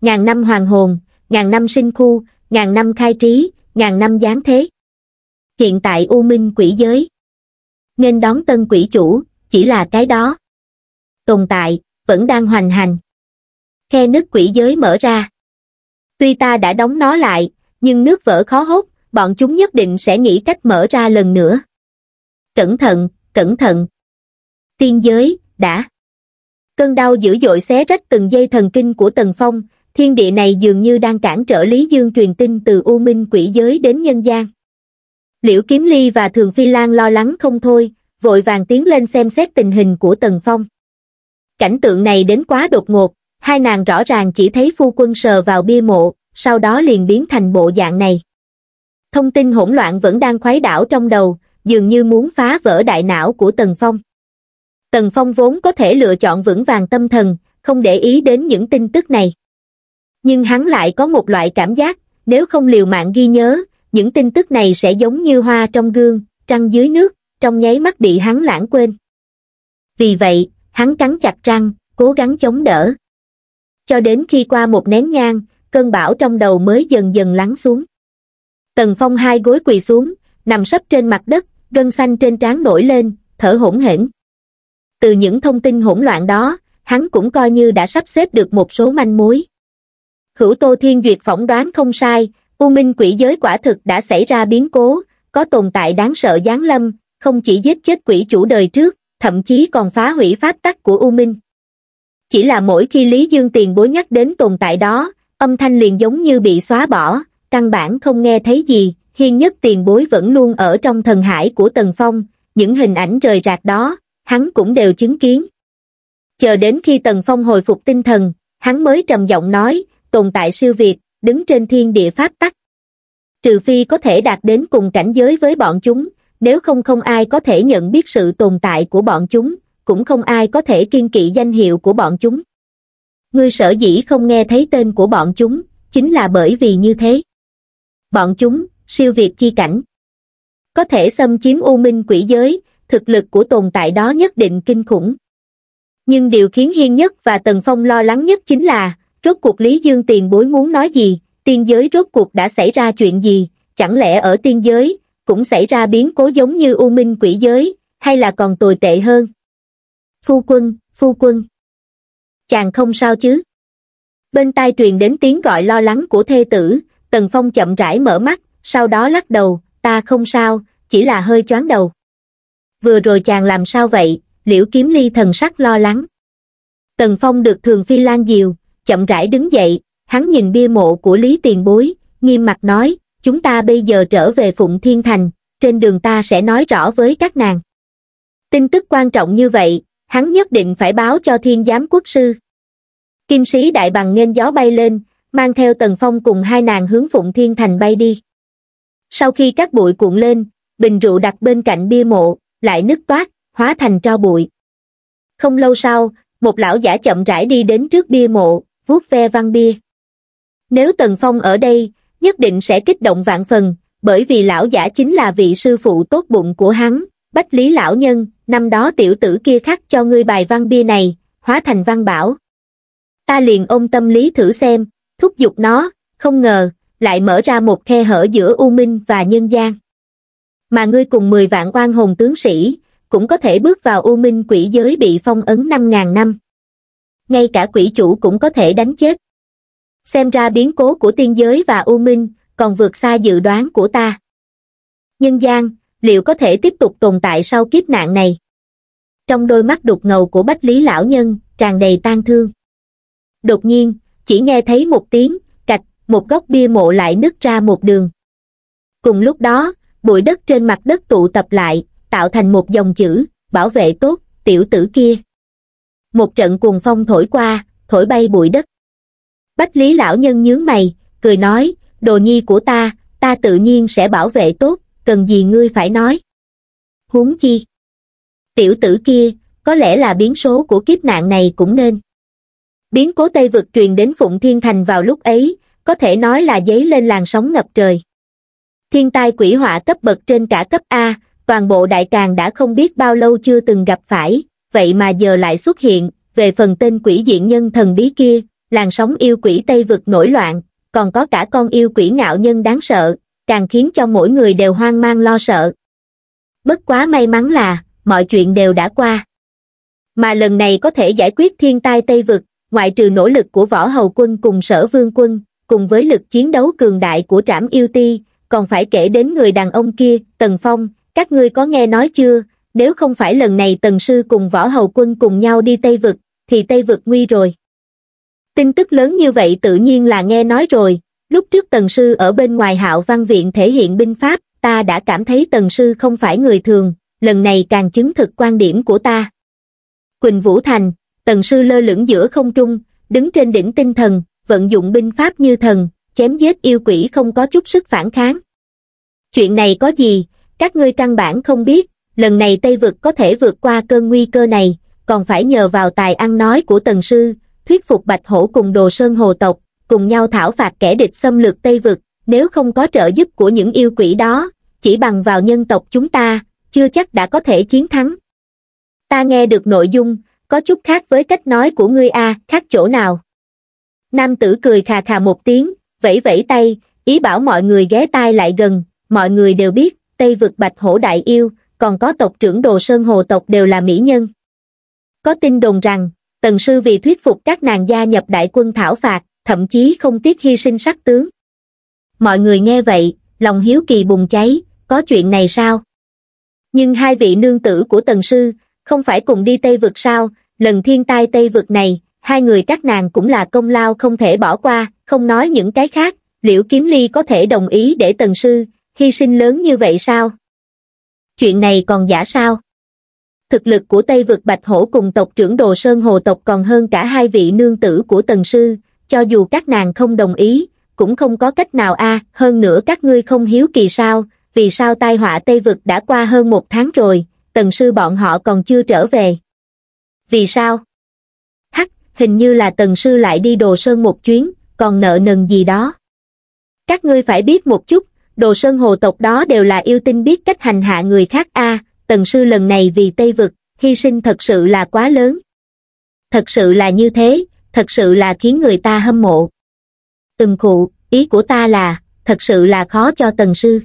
Speaker 1: Ngàn năm hoàng hồn, ngàn năm sinh khu, ngàn năm khai trí, ngàn năm giáng thế. Hiện tại U Minh quỷ giới. Nên đón tân quỷ chủ, chỉ là cái đó. Tồn tại, vẫn đang hoành hành. Khe nước quỷ giới mở ra. Tuy ta đã đóng nó lại, nhưng nước vỡ khó hốt, bọn chúng nhất định sẽ nghĩ cách mở ra lần nữa cẩn thận, cẩn thận. Tiên giới, đã. Cơn đau dữ dội xé rách từng dây thần kinh của Tần Phong, thiên địa này dường như đang cản trở Lý Dương truyền tin từ U Minh quỷ giới đến nhân gian. Liễu Kiếm Ly và Thường Phi Lan lo lắng không thôi, vội vàng tiến lên xem xét tình hình của Tần Phong. Cảnh tượng này đến quá đột ngột, hai nàng rõ ràng chỉ thấy phu quân sờ vào bia mộ, sau đó liền biến thành bộ dạng này. Thông tin hỗn loạn vẫn đang khuấy đảo trong đầu, dường như muốn phá vỡ đại não của Tần Phong. Tần Phong vốn có thể lựa chọn vững vàng tâm thần, không để ý đến những tin tức này. Nhưng hắn lại có một loại cảm giác, nếu không liều mạng ghi nhớ, những tin tức này sẽ giống như hoa trong gương, trăng dưới nước, trong nháy mắt bị hắn lãng quên. Vì vậy, hắn cắn chặt răng, cố gắng chống đỡ. Cho đến khi qua một nén nhang, cơn bão trong đầu mới dần dần lắng xuống. Tần Phong hai gối quỳ xuống, nằm sấp trên mặt đất, gân xanh trên trán nổi lên, thở hỗn hển. Từ những thông tin hỗn loạn đó, hắn cũng coi như đã sắp xếp được một số manh mối. Hữu Tô Thiên Duyệt phỏng đoán không sai, U Minh quỷ giới quả thực đã xảy ra biến cố, có tồn tại đáng sợ giáng lâm, không chỉ giết chết quỷ chủ đời trước, thậm chí còn phá hủy pháp tắc của U Minh. Chỉ là mỗi khi Lý Dương tiền bối nhắc đến tồn tại đó, âm thanh liền giống như bị xóa bỏ, căn bản không nghe thấy gì, hiên nhất tiền bối vẫn luôn ở trong thần hải của Tần Phong, những hình ảnh rời rạc đó, hắn cũng đều chứng kiến. Chờ đến khi Tần Phong hồi phục tinh thần, hắn mới trầm giọng nói, tồn tại siêu việt, đứng trên thiên địa pháp tắc. Trừ phi có thể đạt đến cùng cảnh giới với bọn chúng, nếu không không ai có thể nhận biết sự tồn tại của bọn chúng, cũng không ai có thể kiên kỵ danh hiệu của bọn chúng. Ngươi sở dĩ không nghe thấy tên của bọn chúng, chính là bởi vì như thế. Bọn chúng, siêu việt chi cảnh. Có thể xâm chiếm u minh quỷ giới, thực lực của tồn tại đó nhất định kinh khủng. Nhưng điều khiến Hiên Nhất và Tần Phong lo lắng nhất chính là, rốt cuộc Lý Dương tiền bối muốn nói gì, tiên giới rốt cuộc đã xảy ra chuyện gì, chẳng lẽ ở tiên giới, cũng xảy ra biến cố giống như u minh quỷ giới, hay là còn tồi tệ hơn. Phu quân, phu quân. Chàng không sao chứ. Bên tai truyền đến tiếng gọi lo lắng của thê tử, Tần Phong chậm rãi mở mắt, sau đó lắc đầu, ta không sao, chỉ là hơi choáng đầu. Vừa rồi chàng làm sao vậy, liễu kiếm ly thần sắc lo lắng. Tần Phong được Thường Phi Lan dìu, chậm rãi đứng dậy, hắn nhìn bia mộ của Lý Tiền Bối, nghiêm mặt nói, chúng ta bây giờ trở về Phụng Thiên Thành, trên đường ta sẽ nói rõ với các nàng. Tin tức quan trọng như vậy, hắn nhất định phải báo cho thiên giám quốc sư. Kim sĩ đại bằng nghênh gió bay lên, mang theo Tần Phong cùng hai nàng hướng Phụng Thiên Thành bay đi. Sau khi các bụi cuộn lên, bình rượu đặt bên cạnh bia mộ, lại nứt toát, hóa thành tro bụi. Không lâu sau, một lão giả chậm rãi đi đến trước bia mộ, vuốt ve văn bia. Nếu Tần Phong ở đây, nhất định sẽ kích động vạn phần, bởi vì lão giả chính là vị sư phụ tốt bụng của hắn, bách lý lão nhân, năm đó tiểu tử kia khắc cho ngươi bài văn bia này, hóa thành văn bảo. Ta liền ôm tâm lý thử xem, thúc giục nó, không ngờ, lại mở ra một khe hở giữa U Minh và nhân gian. Mà ngươi cùng 10 vạn oan hồn tướng sĩ, cũng có thể bước vào U Minh quỷ giới bị phong ấn 5.000 năm. Ngay cả quỷ chủ cũng có thể đánh chết. Xem ra biến cố của tiên giới và U Minh còn vượt xa dự đoán của ta. Nhân gian, liệu có thể tiếp tục tồn tại sau kiếp nạn này? Trong đôi mắt đục ngầu của Bách Lý Lão Nhân, tràn đầy tan thương. Đột nhiên, chỉ nghe thấy một tiếng, một góc bia mộ lại nứt ra một đường. Cùng lúc đó, bụi đất trên mặt đất tụ tập lại, tạo thành một dòng chữ, bảo vệ tốt, tiểu tử kia. Một trận cuồng phong thổi qua, thổi bay bụi đất. Bách lý lão nhân nhướng mày, cười nói, đồ nhi của ta, ta tự nhiên sẽ bảo vệ tốt, cần gì ngươi phải nói. Huống chi? Tiểu tử kia, có lẽ là biến số của kiếp nạn này cũng nên. Biến cố Tây Vực truyền đến Phụng Thiên Thành vào lúc ấy, có thể nói là dấy lên làn sóng ngập trời thiên tai quỷ họa cấp bậc trên cả cấp a toàn bộ đại càng đã không biết bao lâu chưa từng gặp phải vậy mà giờ lại xuất hiện về phần tên quỷ diện nhân thần bí kia làn sóng yêu quỷ tây vực nổi loạn còn có cả con yêu quỷ ngạo nhân đáng sợ càng khiến cho mỗi người đều hoang mang lo sợ bất quá may mắn là mọi chuyện đều đã qua mà lần này có thể giải quyết thiên tai tây vực ngoại trừ nỗ lực của võ hầu quân cùng sở vương quân cùng với lực chiến đấu cường đại của trảm yêu ti, còn phải kể đến người đàn ông kia, Tần Phong, các ngươi có nghe nói chưa, nếu không phải lần này Tần Sư cùng Võ Hầu Quân cùng nhau đi Tây Vực, thì Tây Vực nguy rồi. Tin tức lớn như vậy tự nhiên là nghe nói rồi, lúc trước Tần Sư ở bên ngoài hạo văn viện thể hiện binh pháp, ta đã cảm thấy Tần Sư không phải người thường, lần này càng chứng thực quan điểm của ta. Quỳnh Vũ Thành, Tần Sư lơ lửng giữa không trung, đứng trên đỉnh tinh thần, vận dụng binh pháp như thần, chém giết yêu quỷ không có chút sức phản kháng. Chuyện này có gì, các ngươi căn bản không biết, lần này Tây Vực có thể vượt qua cơn nguy cơ này, còn phải nhờ vào tài ăn nói của Tần Sư, thuyết phục Bạch Hổ cùng Đồ Sơn Hồ Tộc, cùng nhau thảo phạt kẻ địch xâm lược Tây Vực, nếu không có trợ giúp của những yêu quỷ đó, chỉ bằng vào nhân tộc chúng ta, chưa chắc đã có thể chiến thắng. Ta nghe được nội dung, có chút khác với cách nói của ngươi a khác chỗ nào. Nam tử cười khà khà một tiếng, vẫy vẫy tay, ý bảo mọi người ghé tai lại gần, mọi người đều biết, Tây vực bạch hổ đại yêu, còn có tộc trưởng đồ sơn hồ tộc đều là mỹ nhân. Có tin đồn rằng, tần sư vì thuyết phục các nàng gia nhập đại quân thảo phạt, thậm chí không tiếc hy sinh sắc tướng. Mọi người nghe vậy, lòng hiếu kỳ bùng cháy, có chuyện này sao? Nhưng hai vị nương tử của tần sư, không phải cùng đi Tây vực sao, lần thiên tai Tây vực này, hai người các nàng cũng là công lao không thể bỏ qua, không nói những cái khác, liễu kiếm ly có thể đồng ý để tần sư, hy sinh lớn như vậy sao? Chuyện này còn giả sao? Thực lực của Tây vực Bạch Hổ cùng tộc trưởng Đồ Sơn Hồ tộc còn hơn cả hai vị nương tử của tần sư, cho dù các nàng không đồng ý, cũng không có cách nào a. hơn nữa các ngươi không hiếu kỳ sao, vì sao tai họa Tây vực đã qua hơn một tháng rồi, tần sư bọn họ còn chưa trở về. Vì sao? hình như là tần sư lại đi đồ sơn một chuyến, còn nợ nần gì đó. Các ngươi phải biết một chút, đồ sơn hồ tộc đó đều là yêu tinh biết cách hành hạ người khác a à, tần sư lần này vì Tây Vực, hy sinh thật sự là quá lớn. Thật sự là như thế, thật sự là khiến người ta hâm mộ. Từng cụ, ý của ta là, thật sự là khó cho tần sư.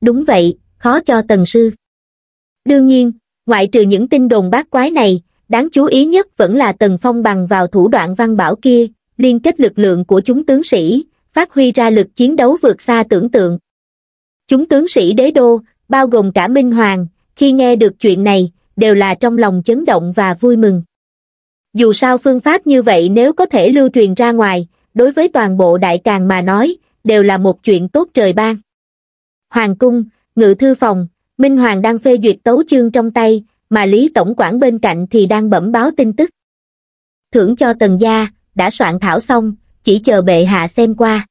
Speaker 1: Đúng vậy, khó cho tần sư. Đương nhiên, ngoại trừ những tin đồn bát quái này, Đáng chú ý nhất vẫn là Tần Phong bằng vào thủ đoạn văn bảo kia, liên kết lực lượng của chúng tướng sĩ, phát huy ra lực chiến đấu vượt xa tưởng tượng. Chúng tướng sĩ đế đô, bao gồm cả Minh Hoàng, khi nghe được chuyện này, đều là trong lòng chấn động và vui mừng. Dù sao phương pháp như vậy nếu có thể lưu truyền ra ngoài, đối với toàn bộ đại càng mà nói, đều là một chuyện tốt trời ban. Hoàng cung, ngự thư phòng, Minh Hoàng đang phê duyệt tấu chương trong tay, mà Lý Tổng quản bên cạnh thì đang bẩm báo tin tức. Thưởng cho tần gia, đã soạn thảo xong, chỉ chờ bệ hạ xem qua.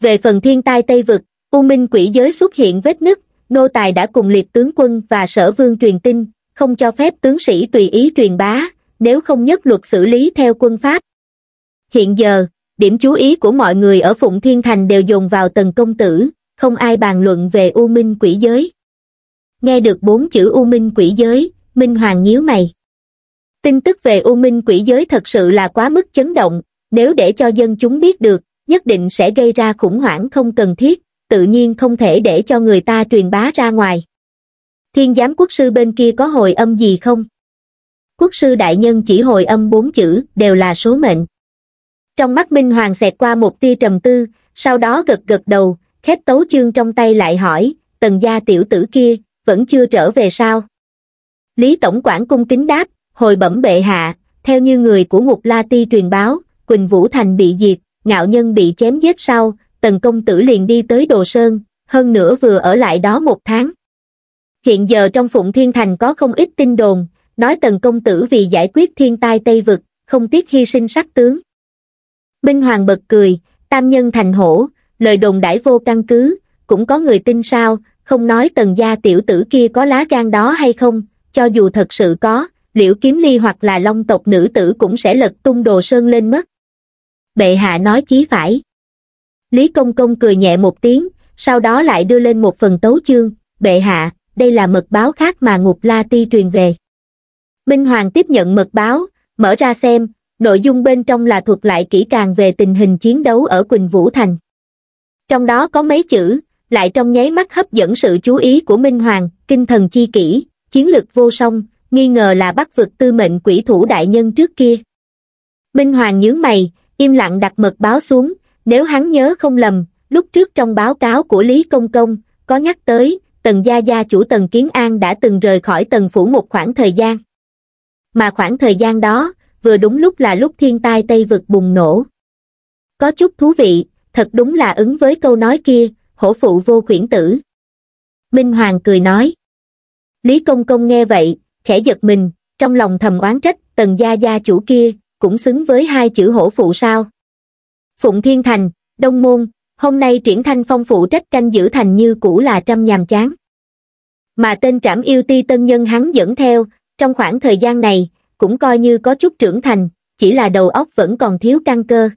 Speaker 1: Về phần thiên tai Tây Vực, U Minh quỷ giới xuất hiện vết nứt, nô tài đã cùng liệt tướng quân và sở vương truyền tin, không cho phép tướng sĩ tùy ý truyền bá, nếu không nhất luật xử lý theo quân pháp. Hiện giờ, điểm chú ý của mọi người ở Phụng Thiên Thành đều dồn vào tần công tử, không ai bàn luận về U Minh quỷ giới nghe được bốn chữ U Minh quỷ giới, Minh Hoàng nhíu mày. Tin tức về U Minh quỷ giới thật sự là quá mức chấn động, nếu để cho dân chúng biết được, nhất định sẽ gây ra khủng hoảng không cần thiết, tự nhiên không thể để cho người ta truyền bá ra ngoài. Thiên giám quốc sư bên kia có hồi âm gì không? Quốc sư đại nhân chỉ hồi âm bốn chữ, đều là số mệnh. Trong mắt Minh Hoàng xẹt qua một tia trầm tư, sau đó gật gật đầu, khép tấu chương trong tay lại hỏi, tần gia tiểu tử kia, vẫn chưa trở về sao lý tổng quản cung kính đáp hồi bẩm bệ hạ theo như người của ngục la ti truyền báo quỳnh vũ thành bị diệt ngạo nhân bị chém giết sau tần công tử liền đi tới đồ sơn hơn nữa vừa ở lại đó một tháng hiện giờ trong phụng thiên thành có không ít tin đồn nói tần công tử vì giải quyết thiên tai tây vực không tiếc hy sinh sắc tướng minh hoàng bật cười tam nhân thành hổ lời đồn đãi vô căn cứ cũng có người tin sao không nói tần gia tiểu tử kia có lá gan đó hay không, cho dù thật sự có, liễu kiếm ly hoặc là long tộc nữ tử cũng sẽ lật tung đồ sơn lên mất. Bệ hạ nói chí phải. Lý Công Công cười nhẹ một tiếng, sau đó lại đưa lên một phần tấu chương, bệ hạ, đây là mật báo khác mà ngục La Ti truyền về. Minh Hoàng tiếp nhận mật báo, mở ra xem, nội dung bên trong là thuật lại kỹ càng về tình hình chiến đấu ở Quỳnh Vũ Thành. Trong đó có mấy chữ, lại trong nháy mắt hấp dẫn sự chú ý của Minh Hoàng, kinh thần chi kỹ, chiến lược vô song, nghi ngờ là bắt vực tư mệnh quỷ thủ đại nhân trước kia. Minh Hoàng nhướng mày, im lặng đặt mật báo xuống, nếu hắn nhớ không lầm, lúc trước trong báo cáo của Lý Công Công, có nhắc tới, tần gia gia chủ tần Kiến An đã từng rời khỏi tần phủ một khoảng thời gian. Mà khoảng thời gian đó, vừa đúng lúc là lúc thiên tai Tây vực bùng nổ. Có chút thú vị, thật đúng là ứng với câu nói kia, hổ phụ vô quyển tử. Minh Hoàng cười nói. Lý Công Công nghe vậy, khẽ giật mình, trong lòng thầm oán trách, tần gia gia chủ kia, cũng xứng với hai chữ hổ phụ sao. Phụng Thiên Thành, Đông Môn, hôm nay triển thanh phong phụ trách canh giữ thành như cũ là trăm nhàm chán. Mà tên trảm yêu ti tân nhân hắn dẫn theo, trong khoảng thời gian này, cũng coi như có chút trưởng thành, chỉ là đầu óc vẫn còn thiếu căn cơ.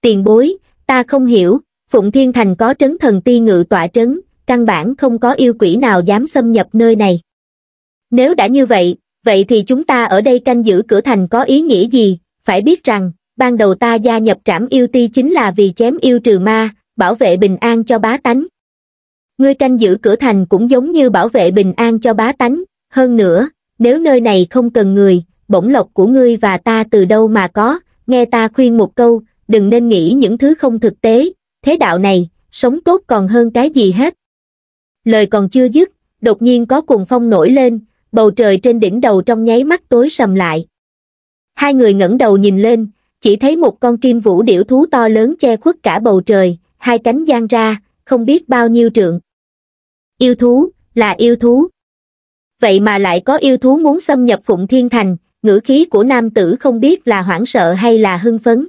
Speaker 1: Tiền bối, ta không hiểu, Phụng Thiên Thành có trấn thần ti ngự tọa trấn, căn bản không có yêu quỷ nào dám xâm nhập nơi này. Nếu đã như vậy, vậy thì chúng ta ở đây canh giữ cửa thành có ý nghĩa gì, phải biết rằng, ban đầu ta gia nhập trảm yêu ti chính là vì chém yêu trừ ma, bảo vệ bình an cho bá tánh. Ngươi canh giữ cửa thành cũng giống như bảo vệ bình an cho bá tánh, hơn nữa, nếu nơi này không cần người, bổng lộc của ngươi và ta từ đâu mà có, nghe ta khuyên một câu, đừng nên nghĩ những thứ không thực tế, thế đạo này, sống tốt còn hơn cái gì hết. Lời còn chưa dứt, đột nhiên có cuồng phong nổi lên, bầu trời trên đỉnh đầu trong nháy mắt tối sầm lại. Hai người ngẩng đầu nhìn lên, chỉ thấy một con kim vũ điểu thú to lớn che khuất cả bầu trời, hai cánh giang ra, không biết bao nhiêu trượng. Yêu thú, là yêu thú. Vậy mà lại có yêu thú muốn xâm nhập Phụng Thiên Thành, ngữ khí của nam tử không biết là hoảng sợ hay là hưng phấn.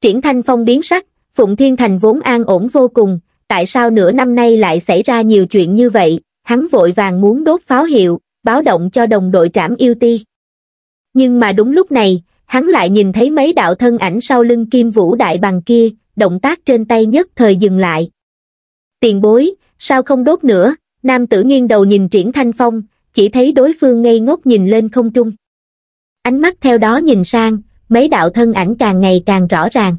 Speaker 1: Triển Thanh Phong biến sắc, Phụng Thiên Thành vốn an ổn vô cùng, tại sao nửa năm nay lại xảy ra nhiều chuyện như vậy, hắn vội vàng muốn đốt pháo hiệu, báo động cho đồng đội trảm yêu ti. Nhưng mà đúng lúc này, hắn lại nhìn thấy mấy đạo thân ảnh sau lưng kim vũ đại bằng kia, động tác trên tay nhất thời dừng lại. Tiền bối, sao không đốt nữa, nam tử nghiêng đầu nhìn triển thanh phong, chỉ thấy đối phương ngây ngốc nhìn lên không trung. Ánh mắt theo đó nhìn sang, mấy đạo thân ảnh càng ngày càng rõ ràng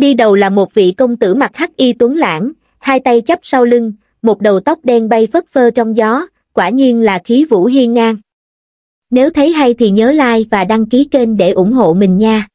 Speaker 1: đi đầu là một vị công tử mặc hắc y tuấn lãng hai tay chắp sau lưng một đầu tóc đen bay phất phơ trong gió quả nhiên là khí vũ hiên ngang nếu thấy hay thì nhớ like và đăng ký kênh để ủng hộ mình nha